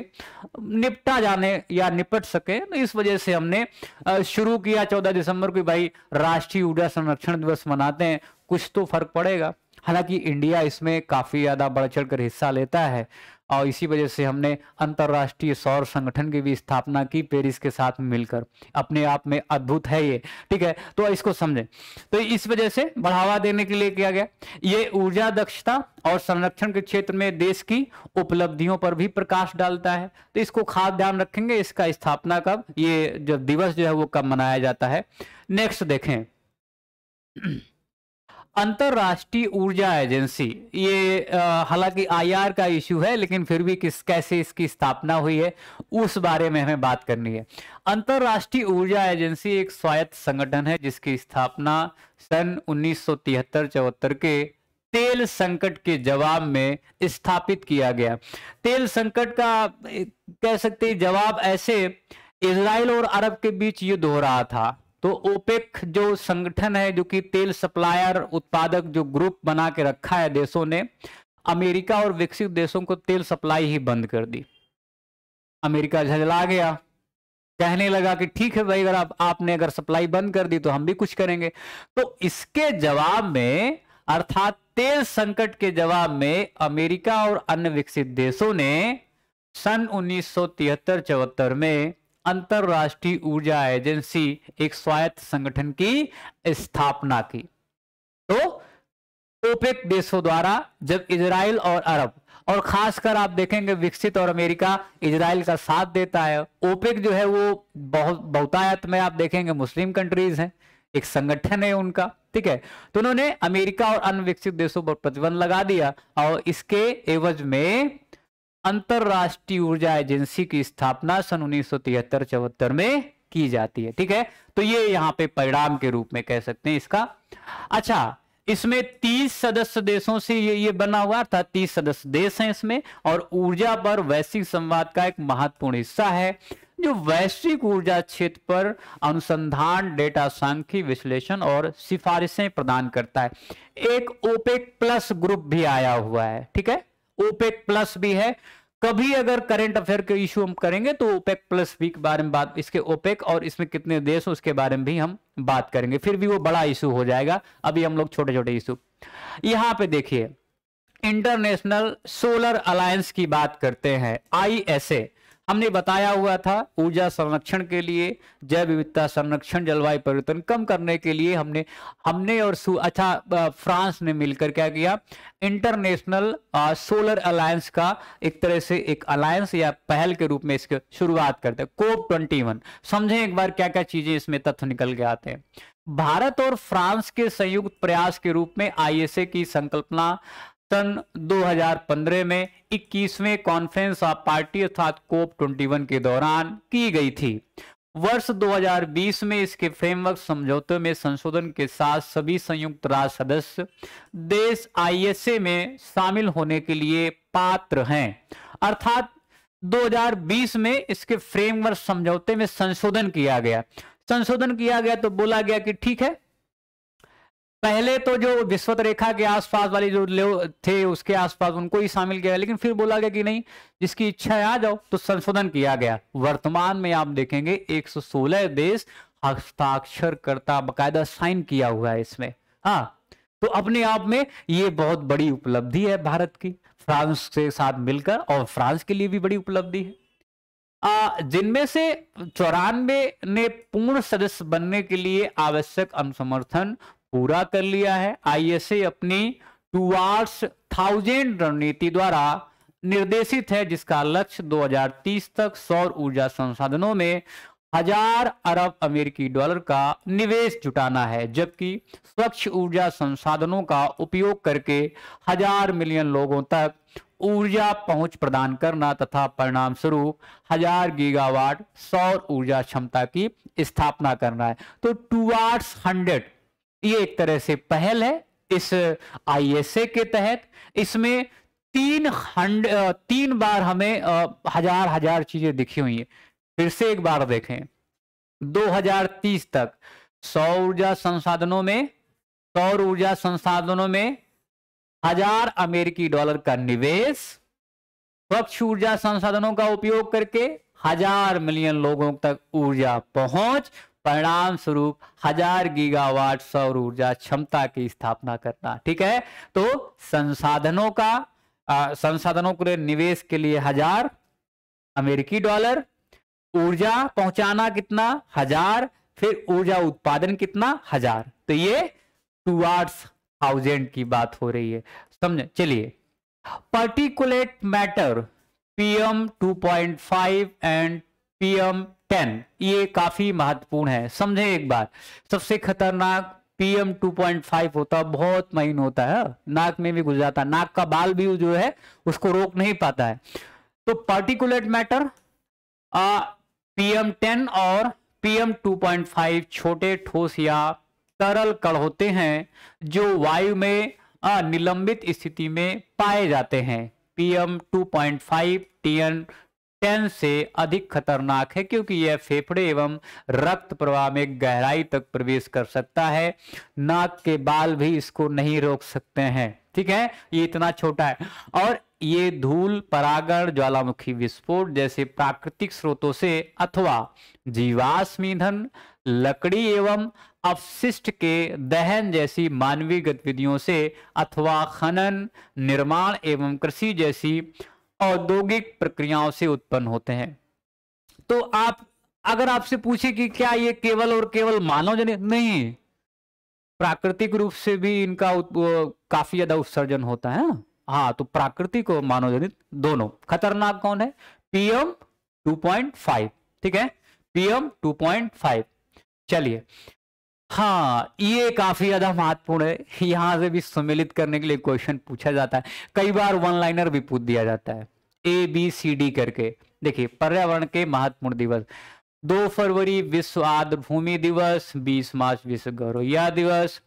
निपटा जाने या निपट सके तो इस वजह से हमने शुरू किया चौदह दिसंबर को भाई राष्ट्रीय ऊर्जा संरक्षण दिवस मनाते हैं कुछ तो फर्क पड़ेगा हालांकि इंडिया इसमें काफी ज्यादा बढ़ चढ़ हिस्सा लेता है और इसी वजह से हमने अंतर्राष्ट्रीय सौर संगठन की भी स्थापना की पेरिस के साथ मिलकर अपने आप में अद्भुत है ये ठीक है तो इसको समझें तो इस वजह से बढ़ावा देने के लिए किया गया ये ऊर्जा दक्षता और संरक्षण के क्षेत्र में देश की उपलब्धियों पर भी प्रकाश डालता है तो इसको खास ध्यान रखेंगे इसका स्थापना कब ये जब दिवस जो है वो कब मनाया जाता है नेक्स्ट देखें अंतर्राष्ट्रीय ऊर्जा एजेंसी ये हालांकि आईआर का इश्यू है लेकिन फिर भी किस कैसे इसकी स्थापना हुई है उस बारे में हमें बात करनी है अंतरराष्ट्रीय ऊर्जा एजेंसी एक स्वायत्त संगठन है जिसकी स्थापना सन उन्नीस सौ के तेल संकट के जवाब में स्थापित किया गया तेल संकट का कह सकते जवाब ऐसे इसराइल और अरब के बीच युद्ध हो रहा था तो ओपेक जो संगठन है जो कि तेल सप्लायर उत्पादक जो ग्रुप बना के रखा है देशों ने अमेरिका और विकसित देशों को तेल सप्लाई ही बंद कर दी अमेरिका झजला गया कहने लगा कि ठीक है भाई अगर आप आपने अगर सप्लाई बंद कर दी तो हम भी कुछ करेंगे तो इसके जवाब में अर्थात तेल संकट के जवाब में अमेरिका और अन्य विकसित देशों ने सन उन्नीस सौ में अंतरराष्ट्रीय ऊर्जा एजेंसी एक स्वायत्त संगठन की स्थापना की तो ओपेक देशों द्वारा जब इसराइल और अरब और खासकर आप देखेंगे विकसित और अमेरिका इसराइल का साथ देता है ओपेक जो है वो बहुत बहुतायत में आप देखेंगे मुस्लिम कंट्रीज हैं एक संगठन है उनका ठीक है तो उन्होंने अमेरिका और अन्य विकसित देशों पर प्रतिबंध लगा दिया और इसके एवज में अंतरराष्ट्रीय ऊर्जा एजेंसी की स्थापना सन उन्नीस सौ तिहत्तर में की जाती है ठीक है तो ये यहां पे परिणाम के रूप में कह सकते हैं इसका अच्छा इसमें 30 सदस्य देशों से ये ये बना हुआ था 30 सदस्य देश हैं इसमें और ऊर्जा पर वैश्विक संवाद का एक महत्वपूर्ण हिस्सा है जो वैश्विक ऊर्जा क्षेत्र पर अनुसंधान डेटा सांख्यिकी विश्लेषण और सिफारिशें प्रदान करता है एक ओपेक प्लस ग्रुप भी आया हुआ है ठीक है ओपेक प्लस भी है कभी अगर करंट अफेयर के इशू हम करेंगे तो ओपेक प्लस भी के बारे में बात इसके ओपेक और इसमें कितने देश हैं उसके बारे में भी हम बात करेंगे फिर भी वो बड़ा इशू हो जाएगा अभी हम लोग छोटे छोटे इशू यहां पे देखिए इंटरनेशनल सोलर अलायंस की बात करते हैं आईएसए हमने बताया हुआ था ऊर्जा संरक्षण के लिए जैव विविधता संरक्षण जलवायु परिवर्तन कम करने के लिए हमने हमने और अच्छा फ्रांस ने मिलकर क्या किया इंटरनेशनल सोलर अलायंस का एक तरह से एक अलायंस या पहल के रूप में इसके शुरुआत करते हैं कोप ट्वेंटी वन समझें एक बार क्या क्या चीजें इसमें तथ्य निकल के आते हैं भारत और फ्रांस के संयुक्त प्रयास के रूप में आईएसए की संकल्पना सन 2015 में 21वें कॉन्फ्रेंस ऑफ पार्टी अर्थात कोप 21 के दौरान की गई थी वर्ष 2020 में इसके फ्रेमवर्क समझौते में संशोधन के साथ सभी संयुक्त राष्ट्र सदस्य देश आईएसए में शामिल होने के लिए पात्र हैं अर्थात 2020 में इसके फ्रेमवर्क समझौते में संशोधन किया गया संशोधन किया गया तो बोला गया कि ठीक है पहले तो जो विश्वत रेखा के आसपास वाले जो लोग थे उसके आसपास उनको ही शामिल किया लेकिन फिर बोला गया कि नहीं जिसकी इच्छा आ जाओ तो संशोधन किया गया वर्तमान में आप देखेंगे 116 देश हस्ताक्षर करता बकायदा साइन किया हुआ है इसमें हाँ तो अपने आप में ये बहुत बड़ी उपलब्धि है भारत की फ्रांस के साथ मिलकर और फ्रांस के लिए भी बड़ी उपलब्धि है जिनमें से चौरानवे ने पूर्ण सदस्य बनने के लिए आवश्यक अनुसमर्थन पूरा कर लिया है आईएसए अपनी टूवार्ड्स थाउजेंड रणनीति द्वारा निर्देशित है जिसका लक्ष्य 2030 तक सौर ऊर्जा संसाधनों में हजार अरब अमेरिकी डॉलर का निवेश जुटाना है जबकि स्वच्छ ऊर्जा संसाधनों का उपयोग करके हजार मिलियन लोगों तक ऊर्जा पहुंच प्रदान करना तथा परिणाम स्वरूप हजार गीगावाट सौर ऊर्जा क्षमता की स्थापना करना है तो टू हंड्रेड ये एक तरह से पहल है इस आईएसए के तहत इसमें तीन हंड तीन बार हमें हजार हजार चीजें दिखी हुई हैं फिर से एक बार देखें 2030 तक सौर ऊर्जा संसाधनों में सौर ऊर्जा संसाधनों में हजार अमेरिकी डॉलर का निवेश स्वच्छ ऊर्जा संसाधनों का उपयोग करके हजार मिलियन लोगों तक ऊर्जा पहुंच परिणाम स्वरूप हजार गीगावाट सौर ऊर्जा क्षमता की स्थापना करना ठीक है तो संसाधनों का आ, संसाधनों के निवेश के लिए हजार अमेरिकी डॉलर ऊर्जा पहुंचाना कितना हजार फिर ऊर्जा उत्पादन कितना हजार तो ये टूआर्ड्स थाउजेंड की बात हो रही है समझ चलिए particulate matter PM 2.5 and PM ten ये काफी महत्वपूर्ण है समझे एक बार सबसे खतरनाक पीएम 2.5 होता है बहुत महीन होता है नाक में भी घुस जाता है नाक का बाल भी जो है उसको रोक नहीं पाता है तो पार्टिकुलेट मैटर पीएम 10 और पीएम 2.5 छोटे ठोस या तरल कण होते हैं जो वायु में निलंबित स्थिति में पाए जाते हैं पीएम 2.5 टीएन टेन से अधिक खतरनाक है क्योंकि यह फेफड़े एवं रक्त प्रवाह में गहराई तक प्रवेश कर सकता है नाक के बाल भी इसको नहीं रोक सकते हैं ठीक है ये इतना छोटा है और ये धूल परागण ज्वालामुखी विस्फोट जैसे प्राकृतिक स्रोतों से अथवा जीवाश्म ईंधन लकड़ी एवं अपशिष्ट के दहन जैसी मानवीय गतिविधियों से अथवा खनन निर्माण एवं कृषि जैसी औद्योगिक प्रक्रियाओं से उत्पन्न होते हैं तो आप अगर आपसे पूछे कि क्या ये केवल और केवल मानव जनित नहीं प्राकृतिक रूप से भी इनका काफी ज्यादा उत्सर्जन होता है हाँ तो प्राकृतिक और मानव जनित दोनों खतरनाक कौन है पीएम 2.5 ठीक है पीएम 2.5 चलिए हाँ ये काफी ज्यादा महत्वपूर्ण है यहां से भी सम्मिलित करने के लिए क्वेश्चन पूछा जाता है कई बार वन लाइनर भी पूछ दिया जाता है ए बी सी डी करके देखिए पर्यावरण के महत्वपूर्ण दिवस दो फरवरी विश्व आर्द्र भूमि दिवस बीस मार्च विश्व गौरैया दिवस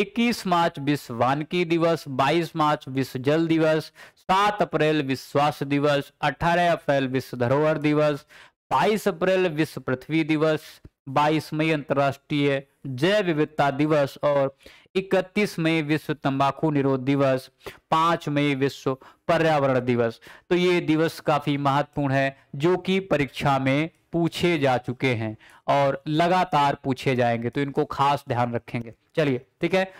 इक्कीस मार्च विश्व वानकी दिवस बाईस मार्च विश्व जल दिवस सात अप्रैल विश्व स्वास्थ्य दिवस अठारह अप्रैल विश्व धरोहर दिवस बाईस अप्रैल विश्व पृथ्वी दिवस 22 मई अंतर्राष्ट्रीय जैव विविधता दिवस और 31 मई विश्व तंबाकू निरोध दिवस 5 मई विश्व पर्यावरण दिवस तो ये दिवस काफी महत्वपूर्ण है जो कि परीक्षा में पूछे जा चुके हैं और लगातार पूछे जाएंगे तो इनको खास ध्यान रखेंगे चलिए ठीक है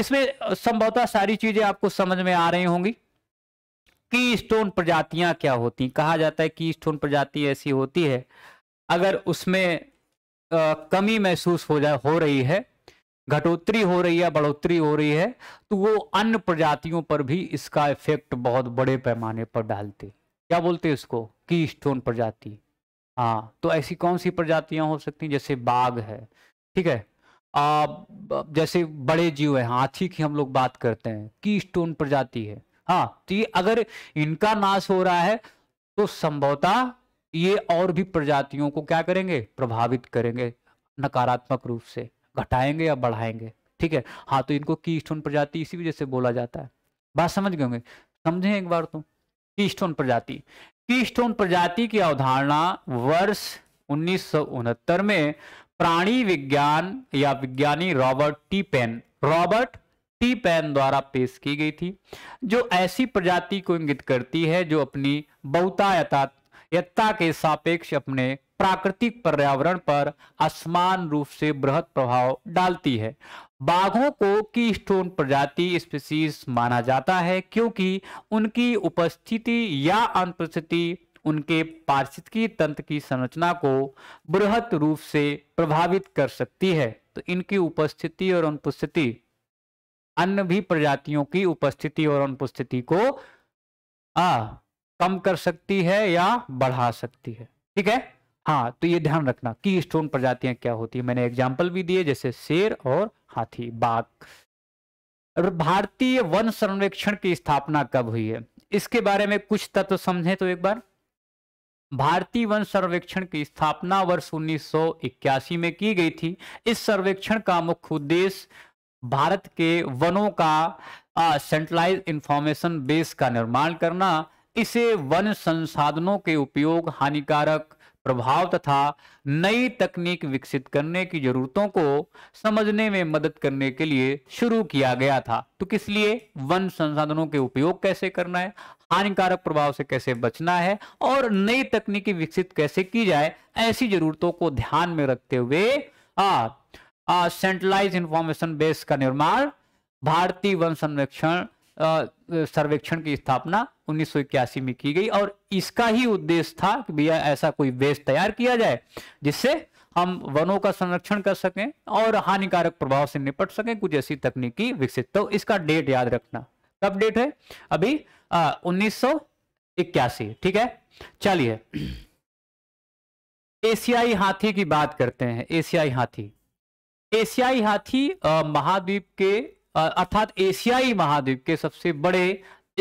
इसमें संभवतः सारी चीजें आपको समझ में आ रही होंगी की स्टोन प्रजातियां क्या होती कहा जाता है की स्टोन प्रजाति ऐसी होती है अगर उसमें कमी महसूस हो जा हो रही है घटोत्तरी हो रही है बढ़ोतरी हो रही है तो वो अन्य प्रजातियों पर भी इसका इफेक्ट बहुत बड़े पैमाने पर डालते क्या बोलते इसको की स्टोन प्रजाति हाँ तो ऐसी कौन सी प्रजातियां हो सकती हैं जैसे बाघ है ठीक है आ, जैसे बड़े जीव है हाथी की हम लोग बात करते हैं की स्टोन प्रजाति है हाँ तो ये अगर इनका नाश हो रहा है तो संभवतः ये और भी प्रजातियों को क्या करेंगे प्रभावित करेंगे नकारात्मक रूप से घटाएंगे या बढ़ाएंगे ठीक है हाँ तो इनको की स्टोन प्रजाति इसी वजह से बोला जाता है बात समझ गए समझे एक बार तो की प्रजाति की प्रजाति की अवधारणा वर्ष उन्नीस में प्राणी विज्ञान या विज्ञानी Robert T Paine Robert T Paine द्वारा पेश की गई थी जो ऐसी प्रजाति को इंगित करती है जो अपनी बहुतायता यत्ता के सापेक्ष अपने प्राकृतिक पर्यावरण पर असमान रूप से बृहत प्रभाव डालती है बाघों को की स्टोन प्रजाति स्पीसीज माना जाता है क्योंकि उनकी उपस्थिति या अनुपस्थिति उनके पारिस्थितिकी तंत्र की संरचना को बृहत रूप से प्रभावित कर सकती है तो इनकी उपस्थिति और अनुपस्थिति अन्य भी प्रजातियों की उपस्थिति और अनुपस्थिति को आ कम कर सकती है या बढ़ा सकती है ठीक है हाँ तो ये ध्यान रखना की स्टोन प्रजातियां क्या होती है मैंने एग्जाम्पल भी दिए जैसे शेर और हाथी बाघ भारतीय वन संरक्षण की स्थापना कब हुई है इसके बारे में कुछ तत्व समझें तो एक बार भारतीय वन सर्वेक्षण की स्थापना वर्ष उन्नीस में की गई थी इस सर्वेक्षण का मुख्य उद्देश्य भारत के वनों का सेंट्रलाइज इंफॉर्मेशन बेस का निर्माण करना इसे वन संसाधनों के उपयोग हानिकारक प्रभाव तथा नई तकनीक विकसित करने की जरूरतों को समझने में मदद करने के लिए शुरू किया गया था तो किस लिए वन संसाधनों के उपयोग कैसे करना है हानिकारक प्रभाव से कैसे बचना है और नई तकनीकी विकसित कैसे की जाए ऐसी जरूरतों को ध्यान में रखते हुए सेंट्रलाइज इंफॉर्मेशन बेस का निर्माण भारतीय वन संरक्षण सर्वेक्षण की स्थापना उन्नीस में की गई और इसका ही उद्देश्य था कि भैया ऐसा कोई वेस्ट तैयार किया जाए जिससे हम वनों का संरक्षण कर सकें और हानिकारक प्रभाव से निपट सकें कुछ ऐसी तकनीकी विकसित तो इसका डेट याद रखना कब डेट है अभी उन्नीस ठीक है चलिए एशियाई हाथी की बात करते हैं एशियाई हाथी एशियाई हाथी महाद्वीप के अर्थात एशियाई महाद्वीप के सबसे बड़े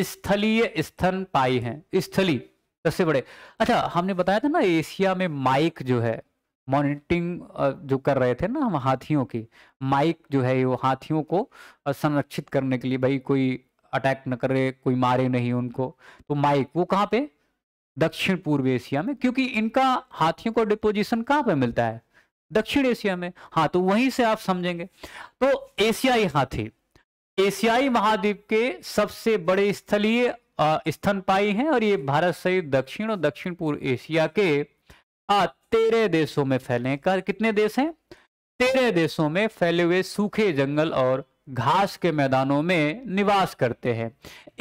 स्थलीय स्थन पाई हैं स्थली सबसे बड़े अच्छा हमने बताया था ना एशिया में माइक जो है मॉनिटरिंग जो कर रहे थे ना हम हाथियों की माइक जो है वो हाथियों को संरक्षित करने के लिए भाई कोई अटैक न करे कोई मारे नहीं उनको तो माइक वो कहाँ पे दक्षिण पूर्व एशिया में क्योंकि इनका हाथियों का डिपोजिशन कहाँ पे मिलता है दक्षिण एशिया में हाँ तो वहीं से आप समझेंगे तो एशियाई हाथी एशियाई महाद्वीप के सबसे बड़े स्थलीय स्तनपाई हैं और ये भारत सहित दक्षिण और दक्षिण पूर्व एशिया के तेरह देशों में फैले हैं कितने देश हैं तेरह देशों में फैले हुए सूखे जंगल और घास के मैदानों में निवास करते हैं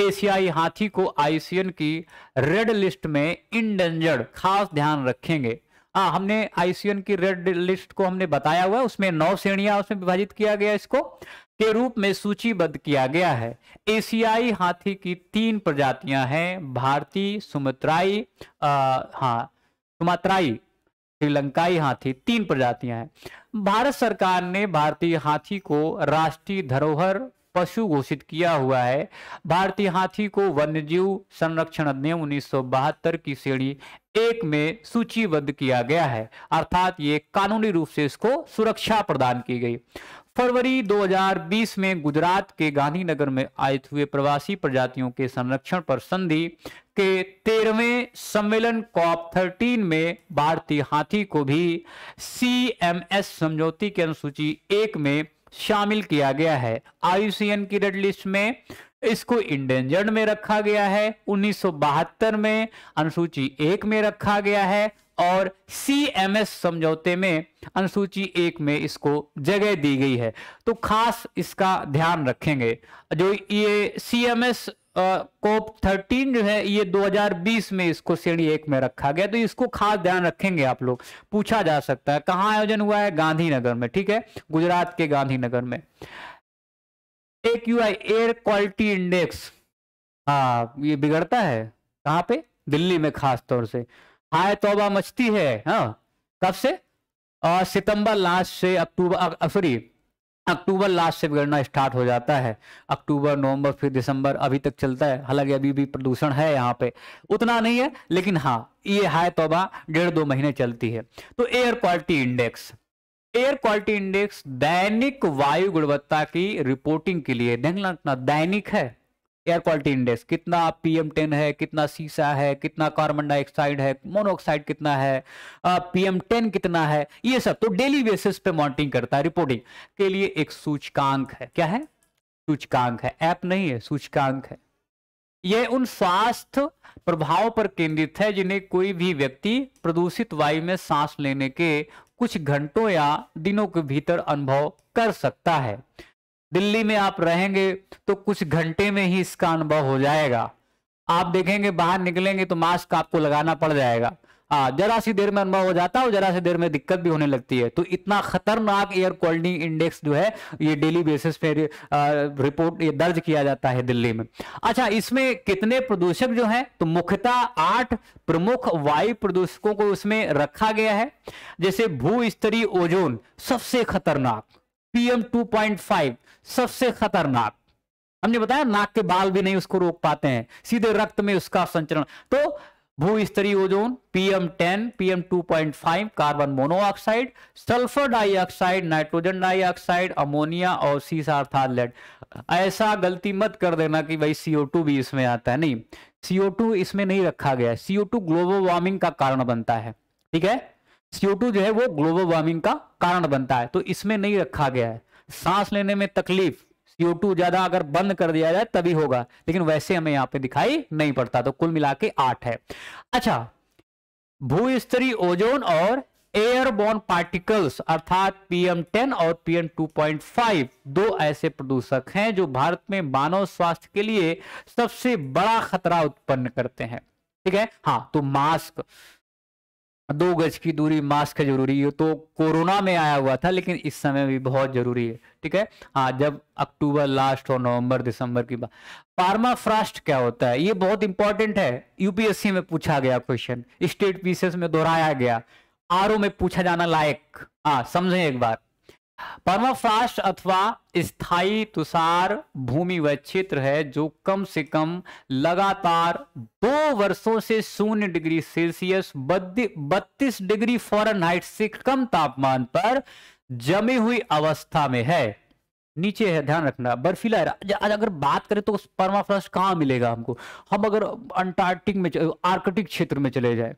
एशियाई हाथी को आईसीएन की रेड लिस्ट में इंडेंजर्ड खास ध्यान रखेंगे हाँ हमने आईसीएन की रेड लिस्ट को हमने बताया हुआ है उसमें नौ श्रेणिया उसमें विभाजित किया गया इसको के रूप में सूचीबद्ध किया गया है एशियाई हाथी की तीन प्रजातियां हैं भारतीय सुमित्राई हाँ सुमात्राई श्रीलंकाई हाथी तीन प्रजातियां हैं भारत सरकार ने भारतीय हाथी को राष्ट्रीय धरोहर पशु घोषित किया हुआ है भारतीय हाथी को वन्यजीव संरक्षण अधिनियम उन्नीस की श्रेणी एक में सूचीबद्ध किया गया है अर्थात ये कानूनी रूप से इसको सुरक्षा प्रदान की गई फरवरी 2020 में गुजरात के गांधीनगर में आयित हुए प्रवासी प्रजातियों के संरक्षण पर संधि के तेरहवें सम्मेलन कॉप 13 में भारतीय हाथी को भी एस समझौती की अनुसूची एक में शामिल किया गया है आयुसीएन की रेड लिस्ट में इसको इंडेंजर्ड में रखा गया है 1972 में अनुसूची एक में रखा गया है और सीएमएस समझौते में अनुसूची एक में इसको जगह दी गई है तो खास इसका ध्यान रखेंगे जो ये सीएमएस कोप थर्टीन जो है ये 2020 में इसको श्रेणी एक में रखा गया तो इसको खास ध्यान रखेंगे आप लोग पूछा जा सकता है कहाँ आयोजन हुआ है गांधीनगर में ठीक है गुजरात के गांधीनगर में एक U I air quality index हाँ ये बिगड़ता है कहाँ पे दिल्ली में खास तौर से हाय तोबा मचती है हाँ कब से और सितंबर लास्ट से अक्टूबर सॉरी अक्टूबर लास्ट से बिगड़ना स्टार्ट हो जाता है अक्टूबर नवंबर फिर दिसंबर अभी तक चलता है हालांकि अभी भी प्रदूषण है यहाँ पे उतना नहीं है लेकिन हाँ ये हाय तोबा डेढ़ दो महीने चलती है तो air quality index air quality index दैनिक वायु गुणवत्ता की रिपोर्टिंग के लिए देखना दैनिक है एयर क्वालिटी इंडेक्स कितना पीएम टेन है कितना सीसा है कितना कार्बन डाइऑक्साइड है मोनोऑक्साइड कितना है पीएम टेन कितना है ये सब तो डेली बेसिस पे मॉनिटरिंग करता है रिपोर्टिंग के लिए एक सूचकांक है क्या है सूचकांक है ऐप नहीं है सूचकांक है यह उन स्वास्थ्य प्रभाव पर केंद्रित है जिन्हें कोई भी व्यक्ति प्रदूषित वायु में सांस लेने के कुछ घंटों या दिनों के भीतर अनुभव कर सकता है दिल्ली में आप रहेंगे तो कुछ घंटे में ही इसका अनुभव हो जाएगा आप देखेंगे बाहर निकलेंगे तो मास्क आपको लगाना पड़ जाएगा हाँ, जरा सी देर में अनुभव हो जाता है और जरा सी देर में दिक्कत भी होने लगती है तो इतना खतरनाक एयर क्वालिटी इंडेक्स जो है ये डेली बेसिस पे रिपोर्ट ये दर्ज किया जाता है दिल्ली में अच्छा इसमें कितने प्रदूषक जो हैं तो मुख्यतः आठ प्रमुख वायु प्रदूषकों को उसमें रखा गया है जैसे भू ओजोन सबसे खतरनाक पीएम टू सबसे खतरनाक हमने बताया नाक के बाल भी नहीं उसको रोक पाते हैं सीधे रक्त में उसका संचरण तो स्तरीय ozone PM ten PM two point five carbon monoxide sulphur dioxide nitrogen dioxide ammonia और सीसा अर्थात ऐसा गलती मत कर देना कि भाई सीओ टू भी इसमें आता है नहीं सीओ टू इसमें नहीं रखा गया है सीओ टू ग्लोबल वार्मिंग का कारण बनता है ठीक है सीओ टू जो है वो ग्लोबल वार्मिंग का कारण बनता है तो इसमें नहीं रखा गया है सांस लेने में तकलीफ CO2 ज्यादा अगर बंद कर दिया जाए तभी होगा लेकिन वैसे हमें यहां पे दिखाई नहीं पड़ता तो कुल मिला के आठ है अच्छा भू स्तरी ओजोन और एयरबोर्न पार्टिकल्स अर्थात पीएम 10 और पीएम 2.5 दो ऐसे प्रदूषक हैं जो भारत में मानव स्वास्थ्य के लिए सबसे बड़ा खतरा उत्पन्न करते हैं ठीक है हाँ तो मास्क दो गज की दूरी मास्क जरूरी है तो कोरोना में आया हुआ था लेकिन इस समय भी बहुत जरूरी है ठीक है हाँ जब अक्टूबर लास्ट और नवंबर दिसंबर की बात पार्मा फ्रास्ट क्या होता है ये बहुत इंपॉर्टेंट है यूपीएससी में पूछा गया क्वेश्चन स्टेट पीसेस में दोहराया गया आर में पूछा जाना लायक हाँ समझे एक बार परमाफ्रास्ट अथवा स्थायी तुषार भूमि वह क्षेत्र है जो कम से कम लगातार दो वर्षों से शून्य डिग्री सेल्सियस बत्तीस डिग्री फॉरनहाइट से कम तापमान पर जमी हुई अवस्था में है नीचे है ध्यान रखना बर्फीला आज अगर बात करें तो परमाफ्रास्ट कहां कहाँ मिलेगा हमको हम अगर अंटार्कटिक में आर्कटिक क्षेत्र में चले जाए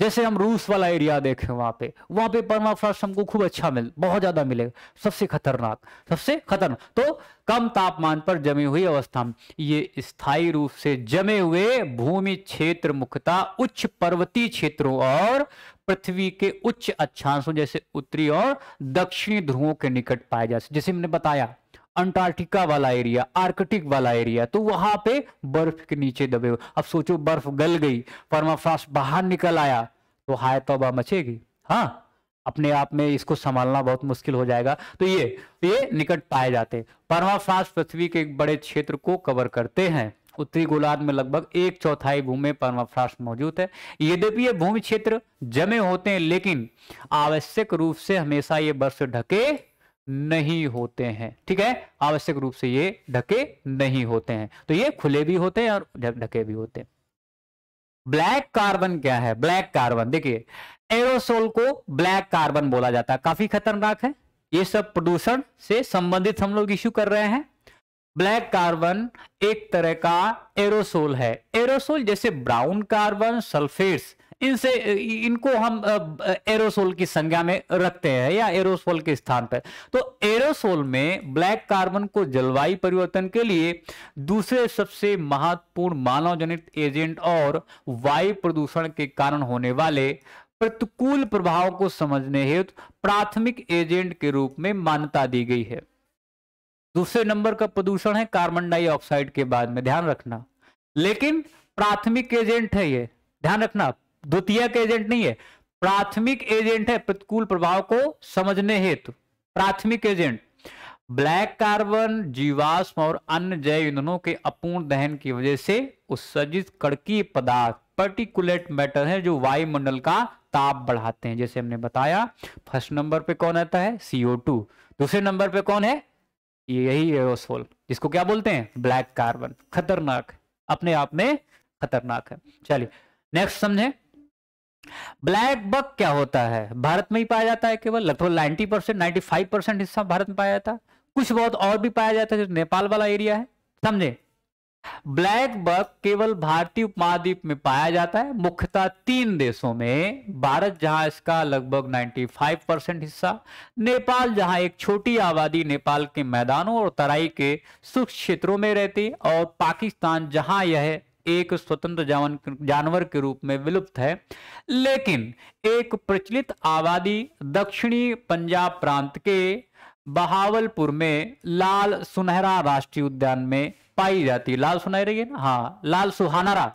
जैसे हम रूस वाला एरिया देखें वहां पे वहां पे परमाफ्रॉस्ट हमको खूब अच्छा मिल बहुत ज़्यादा मिलेगा सबसे खतरनाक सबसे खतरनाक तो कम तापमान पर जमी हुई अवस्था ये स्थायी रूप से जमे हुए भूमि क्षेत्र मुख्यता उच्च पर्वतीय क्षेत्रों और पृथ्वी के उच्च अक्षांशों जैसे उत्तरी और दक्षिणी ध्रुवों के निकट पाए जाते जैसे मैंने बताया अंटार्कटिका वाला एरिया आर्कटिक वाला एरिया तो वहां पे बर्फ के नीचे दबे हुए अब सोचो बर्फ गल गई परमाफ्रास्ट बाहर निकल आया तो हाय तोबा मचेगी हाँ अपने आप में इसको संभालना बहुत मुश्किल हो जाएगा तो ये ये निकट पाए जाते परमाफ्रास्ट पृथ्वी के एक बड़े क्षेत्र को कवर करते हैं उत्तरी गोलार्ध में लगभग एक चौथाई भूमि परमाफ्रास्ट मौजूद है यद्यपि ये भूमि क्षेत्र जमे होते हैं लेकिन आवश्यक रूप से हमेशा ये बर्फ ढके नहीं होते हैं ठीक है आवश्यक रूप से ये ढके नहीं होते हैं तो ये खुले भी होते हैं और ढके भी होते हैं ब्लैक कार्बन क्या है ब्लैक कार्बन देखिए एरोसोल को ब्लैक कार्बन बोला जाता है काफी खतरनाक है ये सब प्रदूषण से संबंधित हम लोग इश्यू कर रहे हैं ब्लैक कार्बन एक तरह का एरोसोल है एरोसोल जैसे ब्राउन कार्बन सल्फेट्स इनसे इनको हम एरोसोल की संज्ञा में रखते हैं या एरोसोल के स्थान पर तो एरोसोल में ब्लैक कार्बन को जलवायु परिवर्तन के लिए दूसरे सबसे महत्वपूर्ण मानव जनित एजेंट और वायु प्रदूषण के कारण होने वाले प्रतिकूल प्रभाव को समझने हेतु प्राथमिक एजेंट के रूप में मान्यता दी गई है दूसरे नंबर का प्रदूषण है कार्बन डाइऑक्साइड के बाद में ध्यान रखना लेकिन प्राथमिक एजेंट है ये ध्यान रखना द्वितीय एजेंट नहीं है प्राथमिक एजेंट है प्रतिकूल प्रभाव को समझने हेतु प्राथमिक एजेंट ब्लैक कार्बन जीवाश्म और अन्य जैव ईंधनों के अपूर्ण दहन की वजह से उत्सर्जित कड़की पदार्थ पर्टिकुलेट मैटर है जो वायुमंडल का ताप बढ़ाते हैं जैसे हमने बताया फर्स्ट नंबर पे कौन आता है सीओ टू दूसरे नंबर पे कौन है यही एरोसोल जिसको क्या बोलते हैं ब्लैक कार्बन खतरनाक अपने आप में खतरनाक है चलिए नेक्स्ट समझे ब्लैक बक क्या होता है भारत में ही पाया जाता है केवल लगभग ninety percent ninety five percent हिस्सा भारत में पाया जाता है कुछ बहुत और भी पाया जाता है जो नेपाल वाला एरिया है समझे ब्लैक बक केवल भारतीय उपमहाद्वीप में पाया जाता है मुख्यतः तीन देशों में भारत जहां इसका लगभग 95 परसेंट हिस्सा नेपाल जहां एक छोटी आबादी नेपाल के मैदानों और तराई के शुष्क क्षेत्रों में रहती और पाकिस्तान जहां यह है, एक स्वतंत्र जानवर के रूप में विलुप्त है लेकिन एक प्रचलित आबादी दक्षिणी पंजाब प्रांत के बहावलपुर में लाल सुनहरा राष्ट्रीय उद्यान में पाई जाती है लाल सुनहरी है ना हाँ लाल सुहानरा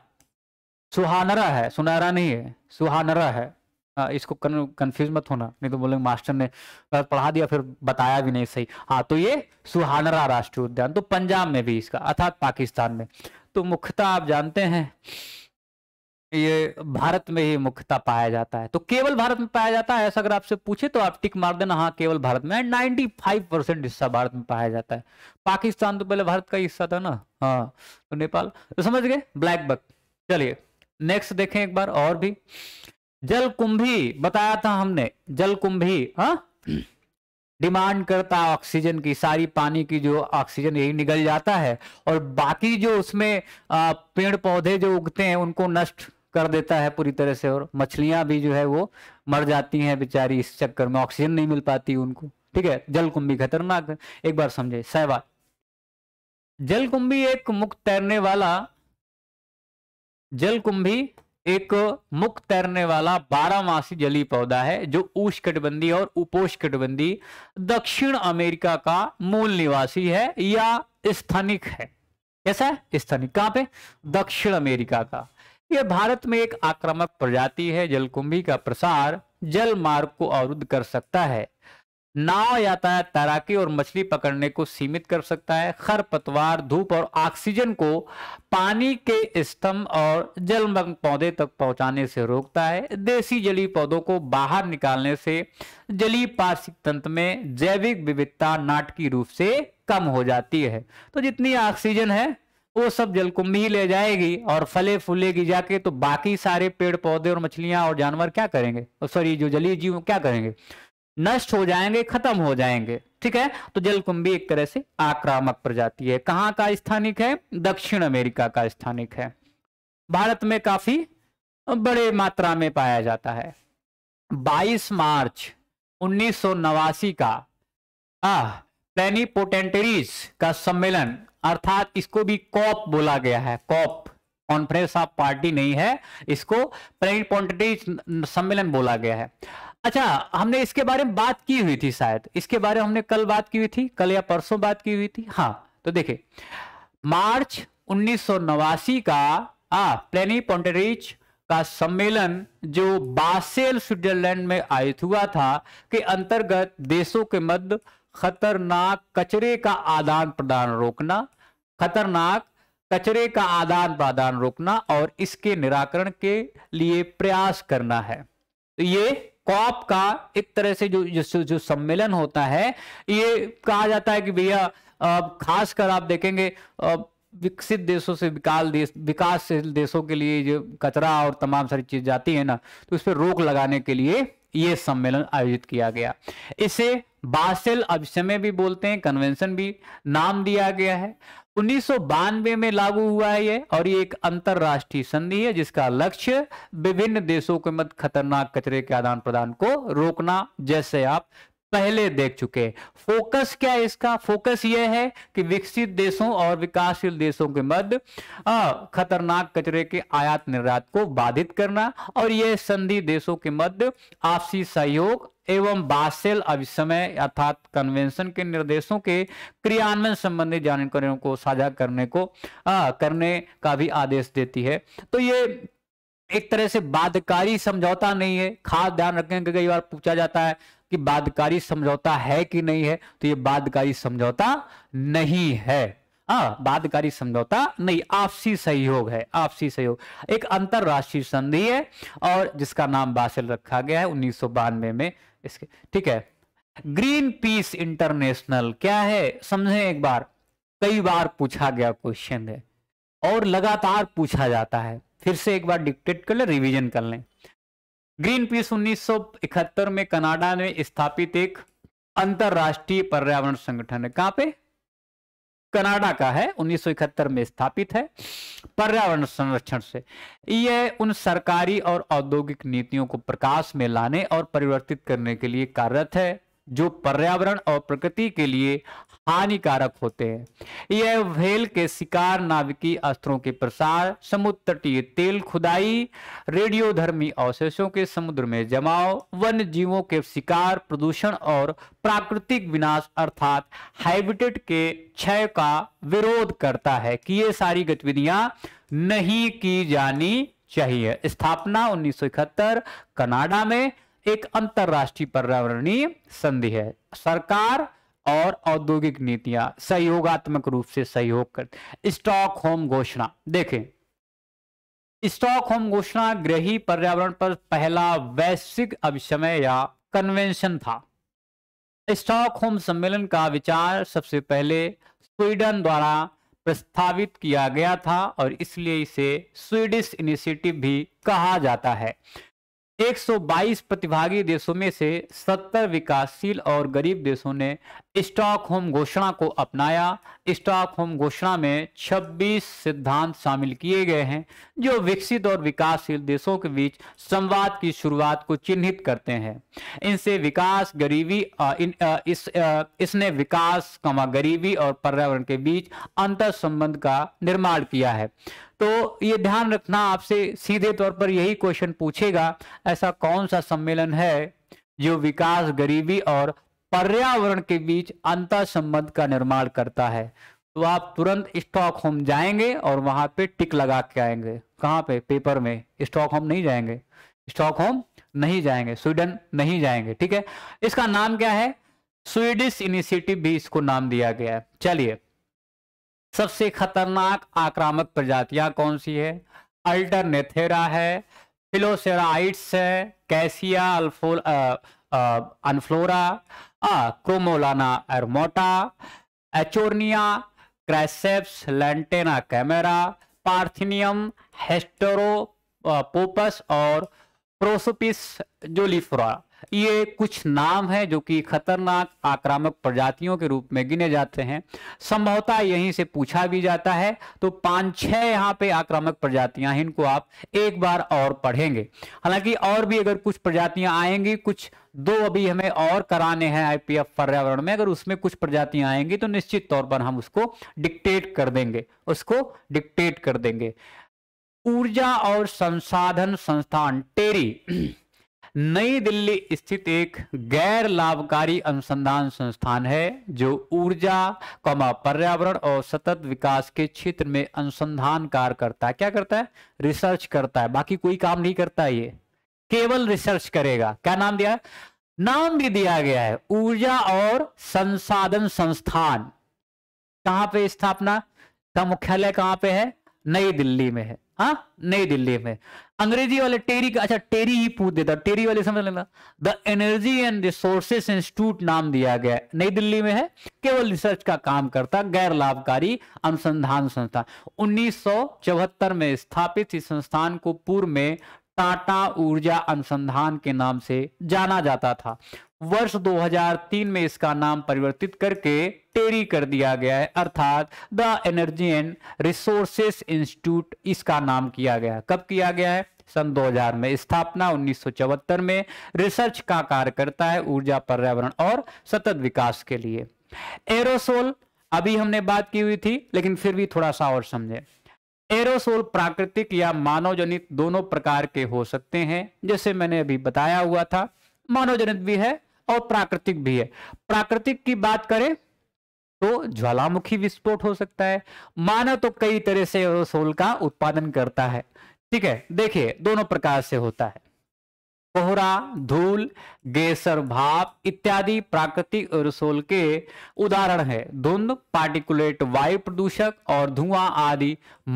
सुहानरा है सुनहरा नहीं है सुहानरा है आ, हाँ, इसको कंफ्यूज मत होना नहीं तो बोलेंगे मास्टर ने पढ़ा दिया फिर बताया भी नहीं सही हाँ तो ये सुहानरा राष्ट्रीय उद्यान तो पंजाब में भी इसका अर्थात पाकिस्तान में तो मुख्यतः आप जानते हैं ये भारत में ही मुख्यता पाया जाता है तो केवल भारत में पाया जाता है ऐसा अगर आपसे पूछे तो आप टिक मार देना हाँ केवल भारत में नाइनटी फाइव परसेंट हिस्सा भारत में पाया जाता है पाकिस्तान तो पहले भारत का ही हिस्सा था ना हाँ तो नेपाल तो समझ गए ब्लैक बक चलिए नेक्स्ट देखें एक बार और भी जल बताया था हमने जल कुंभी हाँ डिमांड करता है ऑक्सीजन की सारी पानी की जो ऑक्सीजन यही निकल जाता है और बाकी जो उसमें पेड़ पौधे जो उगते हैं उनको नष्ट कर देता है पूरी तरह से और मछलियां भी जो है वो मर जाती हैं बेचारी इस चक्कर में ऑक्सीजन नहीं मिल पाती उनको ठीक है जल कुंभी खतरनाक है एक बार समझे सहवा जल कुंभी एक मुक्त तैरने वाला जल कुंभी एक मुक्त तैरने वाला बारहमासी जली पौधा है जो उष्णकटिबंधीय और उपोष्णकटिबंधीय दक्षिण अमेरिका का मूल निवासी है या स्थानिक है कैसा है स्थानिक कहां पे दक्षिण अमेरिका का यह भारत में एक आक्रामक प्रजाति है जलकुंभी का प्रसार जल मार्ग को अवरुद्ध कर सकता है नाव यातायात तैराकी और मछली पकड़ने को सीमित कर सकता है खरपतवार धूप और ऑक्सीजन को पानी के स्तंभ और जलमग्न पौधे तक पहुंचाने से रोकता है देसी जलीय पौधों को बाहर निकालने से जलीय पार्षिक तंत्र में जैविक विविधता नाटकीय रूप से कम हो जाती है तो जितनी ऑक्सीजन है वो सब जलकुंभी ही ले जाएगी और फले फूलेगी जाके तो बाकी सारे पेड़ पौधे और मछलियां और जानवर क्या करेंगे सॉरी जो जलीय जीव क्या करेंगे नष्ट हो जाएंगे खत्म हो जाएंगे ठीक है तो जलकुंभी एक तरह से आक्रामक प्रजाति है कहाँ का स्थानिक है दक्षिण अमेरिका का स्थानिक है भारत में काफी बड़े मात्रा में पाया जाता है 22 मार्च उन्नीस का आह पोटेंटरीज का सम्मेलन अर्थात इसको भी कॉप बोला गया है कॉप कॉन्फ्रेंस ऑफ पार्टी नहीं है इसको पोटेंटरीज सम्मेलन बोला गया है अच्छा हमने इसके बारे में बात की हुई थी शायद इसके बारे में हमने कल बात की हुई थी कल या परसों बात की हुई थी हाँ तो देखे मार्च उन्नीस का आ प्लेनी पॉन्टेरिच का सम्मेलन जो बासेल स्विट्जरलैंड में आयोजित हुआ था के अंतर्गत देशों के मध्य खतरनाक कचरे का आदान प्रदान रोकना खतरनाक कचरे का आदान प्रदान रोकना और इसके निराकरण के लिए प्रयास करना है तो ये कॉप का एक तरह से जो जो, जो सम्मेलन होता है ये कहा जाता है कि भैया खासकर आप देखेंगे विकसित देशों से विकास देश विकासशील देशों के लिए जो कचरा और तमाम सारी चीज जाती है ना तो उस पर रोक लगाने के लिए ये सम्मेलन आयोजित किया गया इसे बासेल समय भी बोलते हैं कन्वेंशन भी नाम दिया गया है उन्नीस में लागू हुआ है ये और ये एक अंतरराष्ट्रीय संधि है जिसका लक्ष्य विभिन्न देशों के मध्य खतरनाक कचरे के आदान प्रदान को रोकना जैसे आप पहले देख चुके फोकस क्या है इसका फोकस यह है कि विकसित देशों और विकासशील देशों के मध्य खतरनाक कचरे के आयात निर्यात को बाधित करना और यह संधि देशों के मध्य आपसी सहयोग एवं बासेल अभिसमय अर्थात कन्वेंशन के निर्देशों के क्रियान्वयन संबंधी जानकारियों को साझा करने को आ, करने का भी आदेश देती है तो ये एक तरह से बाध्यकारी समझौता नहीं है खास ध्यान रखें कि कई बार पूछा जाता है कि बाध्यकारी समझौता है कि नहीं है तो ये बाध्यकारी समझौता नहीं है हाँ बाध्यकारी समझौता नहीं आपसी सहयोग है आपसी सहयोग एक अंतरराष्ट्रीय संधि है और जिसका नाम बासिल रखा गया है उन्नीस में इसके ठीक है ग्रीन पीस इंटरनेशनल क्या है समझे एक बार कई बार पूछा गया क्वेश्चन है और लगातार पूछा जाता है फिर से एक बार डिक्टेट कर ले रिविजन कर लें ग्रीन पीस 1971 में कनाडा में स्थापित एक अंतरराष्ट्रीय पर्यावरण संगठन है कहां पे कनाडा का है उन्नीस में स्थापित है पर्यावरण संरक्षण से यह उन सरकारी और औद्योगिक नीतियों को प्रकाश में लाने और परिवर्तित करने के लिए कार्यरत है जो पर्यावरण और प्रकृति के लिए हानिकारक होते हैं यह व्हेल के शिकार नाविकी अस्त्रों के प्रसार समुद्र तटीय तेल खुदाई रेडियोधर्मी अवशेषों के समुद्र में जमाव वन्य जीवों के शिकार प्रदूषण और प्राकृतिक विनाश अर्थात हाइबिटेट के क्षय का विरोध करता है कि ये सारी गतिविधियां नहीं की जानी चाहिए स्थापना उन्नीस कनाडा में एक अंतरराष्ट्रीय पर्यावरणीय संधि है सरकार और औद्योगिक नीतियां सहयोगात्मक रूप से सहयोग कर स्टॉक होम घोषणा देखें स्टॉक होम घोषणा ग्रही पर्यावरण पर पहला वैश्विक अभिसमय या कन्वेंशन था स्टॉक होम सम्मेलन का विचार सबसे पहले स्वीडन द्वारा प्रस्तावित किया गया था और इसलिए इसे स्वीडिश इनिशिएटिव भी कहा जाता है 122 प्रतिभागी देशों में से 70 विकासशील और गरीब देशों ने स्टॉक होम घोषणा को अपनाया होम घोषणा में 26 सिद्धांत शामिल किए गए हैं जो विकसित और विकासशील देशों के बीच संवाद की शुरुआत को चिन्हित करते हैं इनसे विकास गरीबी इन, इस इसने विकास कमा गरीबी और पर्यावरण के बीच अंतर संबंध का निर्माण किया है तो ये ध्यान रखना आपसे सीधे तौर पर यही क्वेश्चन पूछेगा ऐसा कौन सा सम्मेलन है जो विकास गरीबी और पर्यावरण के बीच अंतर संबंध का निर्माण करता है तो आप तुरंत स्टॉक होम जाएंगे और वहां पे टिक लगा के आएंगे कहाँ पे पेपर में स्टॉक होम नहीं जाएंगे स्टॉक होम नहीं जाएंगे स्वीडन नहीं जाएंगे ठीक है इसका नाम क्या है स्वीडिश इनिशिएटिव भी इसको नाम दिया गया है चलिए सबसे खतरनाक आक्रामक प्रजातियां कौन सी है अल्टरनेथेरा है फिलोसेराइट्स है कैसिया अल्फो अनफ्लोरा क्रोमोलाना एरमोटा eichhornia crassipes lantana camara parthenium पोपस और प्रोसोपिस जोलीफोरा ये कुछ नाम है जो कि खतरनाक आक्रामक प्रजातियों के रूप में गिने जाते हैं संभवतः यहीं से पूछा भी जाता है तो पांच छह यहाँ पे आक्रामक प्रजातियां हैं इनको आप एक बार और पढ़ेंगे हालांकि और भी अगर कुछ प्रजातियां आएंगी कुछ दो अभी हमें और कराने हैं आईपीएफ पर्यावरण में अगर उसमें कुछ प्रजातियां आएंगी तो निश्चित तौर पर हम उसको डिक्टेट कर देंगे उसको डिक्टेट कर देंगे ऊर्जा और संसाधन संस्थान टेरी [clears throat] नई दिल्ली स्थित एक गैर लाभकारी अनुसंधान संस्थान है जो ऊर्जा कमा पर्यावरण और सतत विकास के क्षेत्र में अनुसंधान कार्य करता है क्या करता है रिसर्च करता है बाकी कोई काम नहीं करता ये केवल रिसर्च करेगा क्या नाम दिया नाम भी दिया गया है ऊर्जा और संसाधन संस्थान कहां पे स्थापना का मुख्यालय कहां पे है नई दिल्ली में है हाँ नई दिल्ली में अंग्रेजी वाले टेरी का अच्छा टेरी ही पूछ देता टेरी वाले समझ लेना the energy and resources institute नाम दिया गया नई दिल्ली में है केवल रिसर्च का काम करता गैर लाभकारी अनुसंधान संस्थान उन्नीस में स्थापित इस संस्थान को पूर्व में टाटा ऊर्जा अनुसंधान के नाम से जाना जाता था वर्ष 2003 में इसका नाम परिवर्तित करके टेरी कर दिया गया है अर्थात the energy and resources Institute इसका नाम किया गया कब किया गया है सन 2000 में स्थापना उन्नीस में रिसर्च का कार्य करता है ऊर्जा पर्यावरण और सतत विकास के लिए एरोसोल अभी हमने बात की हुई थी लेकिन फिर भी थोड़ा सा और समझे एरोसोल प्राकृतिक या मानव जनित दोनों प्रकार के हो सकते हैं जैसे मैंने अभी बताया हुआ था मानव जनित भी है और प्राकृतिक भी है प्राकृतिक की बात करें तो ज्वालामुखी विस्फोट हो सकता है मानव तो कई तरह से एरोसोल का उत्पादन करता है ठीक है देखिए दोनों प्रकार से होता है कोहरा धूल गैसर भाप इत्यादि प्राकृतिक एरोसोल के उदाहरण है धुंध पार्टिकुलेट वायु प्रदूषक और धुआं आदि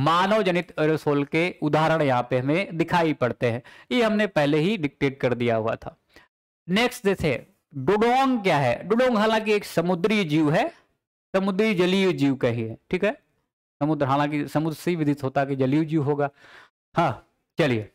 मानव जनित एरोसोल के उदाहरण यहाँ पे हमें दिखाई पड़ते हैं ये हमने पहले ही डिक्टेट कर दिया हुआ था नेक्स्ट जैसे डुडोंग क्या है डुडोंग हालांकि एक समुद्री जीव है समुद्री जलीय जीव का ही है ठीक है समुद्र हालांकि समुद्र से विदित होता है कि जलीय जीव होगा हाँ चलिए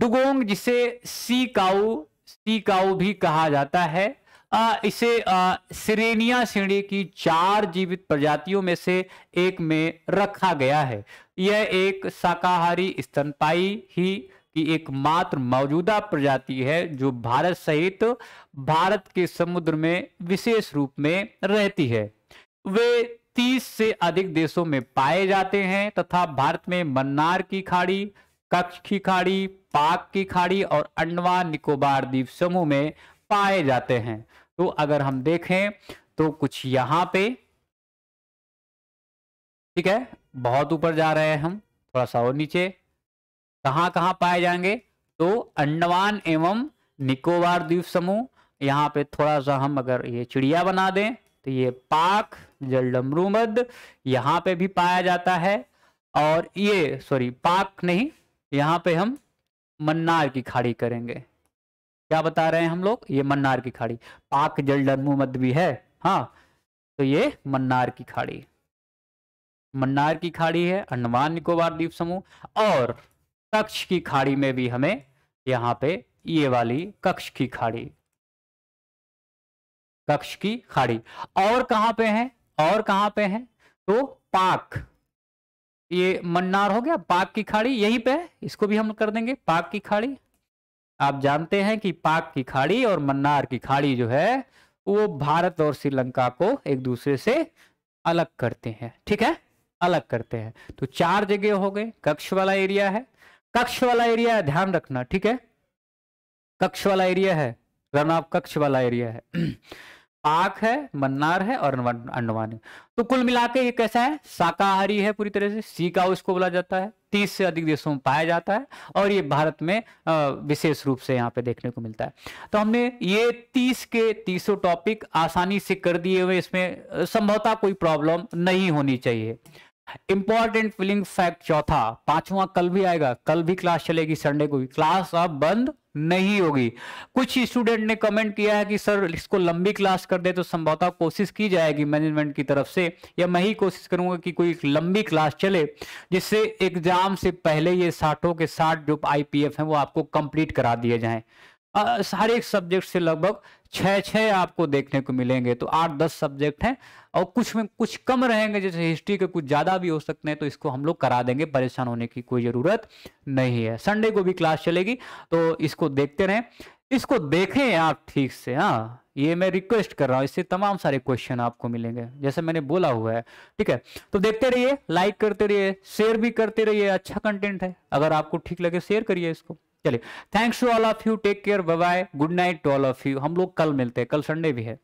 डुगोंग जिसे सी काऊ सी काऊ भी कहा जाता है आ, इसे आ, सिरेनिया श्रेणी की चार जीवित प्रजातियों में से एक में रखा गया है यह एक शाकाहारी स्तनपाई ही की एकमात्र मौजूदा प्रजाति है जो भारत सहित भारत के समुद्र में विशेष रूप में रहती है वे 30 से अधिक देशों में पाए जाते हैं तथा भारत में मन्नार की खाड़ी कक्ष की खाड़ी पाक की खाड़ी और अंडमान निकोबार द्वीप समूह में पाए जाते हैं तो अगर हम देखें तो कुछ यहां पे ठीक है बहुत ऊपर जा रहे हैं हम थोड़ा सा और नीचे कहाँ कहाँ पाए जाएंगे तो अंडमान एवं निकोबार द्वीप समूह यहाँ पे थोड़ा सा हम अगर ये चिड़िया बना दें तो ये पाक जलडमरू मध्य यहाँ पे भी पाया जाता है और ये सॉरी पाक नहीं यहाँ पे हम मन्नार की खाड़ी करेंगे क्या बता रहे हैं हम लोग ये मन्नार की खाड़ी पाक जल मध्य भी है हाँ तो ये मन्नार की खाड़ी मन्नार की खाड़ी है अंडमान निकोबार द्वीप समूह और कक्ष की खाड़ी में भी हमें यहां पे ये वाली कक्ष की खाड़ी कक्ष की खाड़ी और कहां पे है और कहां पे है तो पाक ये मन्नार हो गया पाक की खाड़ी यही पे है इसको भी हम कर देंगे पाक की खाड़ी आप जानते हैं कि पाक की खाड़ी और मन्नार की खाड़ी जो है वो भारत और श्रीलंका को एक दूसरे से अलग करते हैं ठीक है अलग करते हैं तो चार जगह हो गए कक्ष वाला एरिया है कक्ष वाला एरिया है ध्यान रखना ठीक है कक्ष वाला एरिया है रनाब कक्ष वाला एरिया है पाक [clears throat] है मन्नार है और अंडमान है तो कुल मिला के ये कैसा है शाकाहारी है पूरी तरह से सी का उसको बोला जाता है तीस से अधिक देशों में पाया जाता है और ये भारत में विशेष रूप से यहाँ पे देखने को मिलता है तो हमने ये तीस के तीसों टॉपिक आसानी से कर दिए हुए इसमें संभवता कोई प्रॉब्लम नहीं होनी चाहिए इंपॉर्टेंट फिलिंग फैक्ट चौथा पांचवा कल भी आएगा कल भी क्लास चलेगी संडे को भी क्लास अब बंद नहीं होगी कुछ स्टूडेंट ने कमेंट किया है कि सर इसको लंबी क्लास कर दे तो संभवतः कोशिश की जाएगी मैनेजमेंट की तरफ से या मैं ही कोशिश करूंगा कि कोई लंबी क्लास चले जिससे एग्जाम से पहले ये साठों के साठ जो आईपीएफ हैं वो आपको कंप्लीट करा दिए जाएं हर एक सब्जेक्ट से लगभग छः छः आपको देखने को मिलेंगे तो आठ दस सब्जेक्ट हैं और कुछ में कुछ कम रहेंगे जैसे हिस्ट्री के कुछ ज़्यादा भी हो सकते हैं तो इसको हम लोग करा देंगे परेशान होने की कोई ज़रूरत नहीं है संडे को भी क्लास चलेगी तो इसको देखते रहें इसको देखें आप ठीक से हाँ ये मैं रिक्वेस्ट कर रहा हूँ इससे तमाम सारे क्वेश्चन आपको मिलेंगे जैसे मैंने बोला हुआ है ठीक है तो देखते रहिए लाइक करते रहिए शेयर भी करते रहिए अच्छा कंटेंट है अगर आपको ठीक लगे शेयर करिए इसको चलिए thanks to all of you take care bye good night to all of you हम लोग कल मिलते हैं कल संडे भी है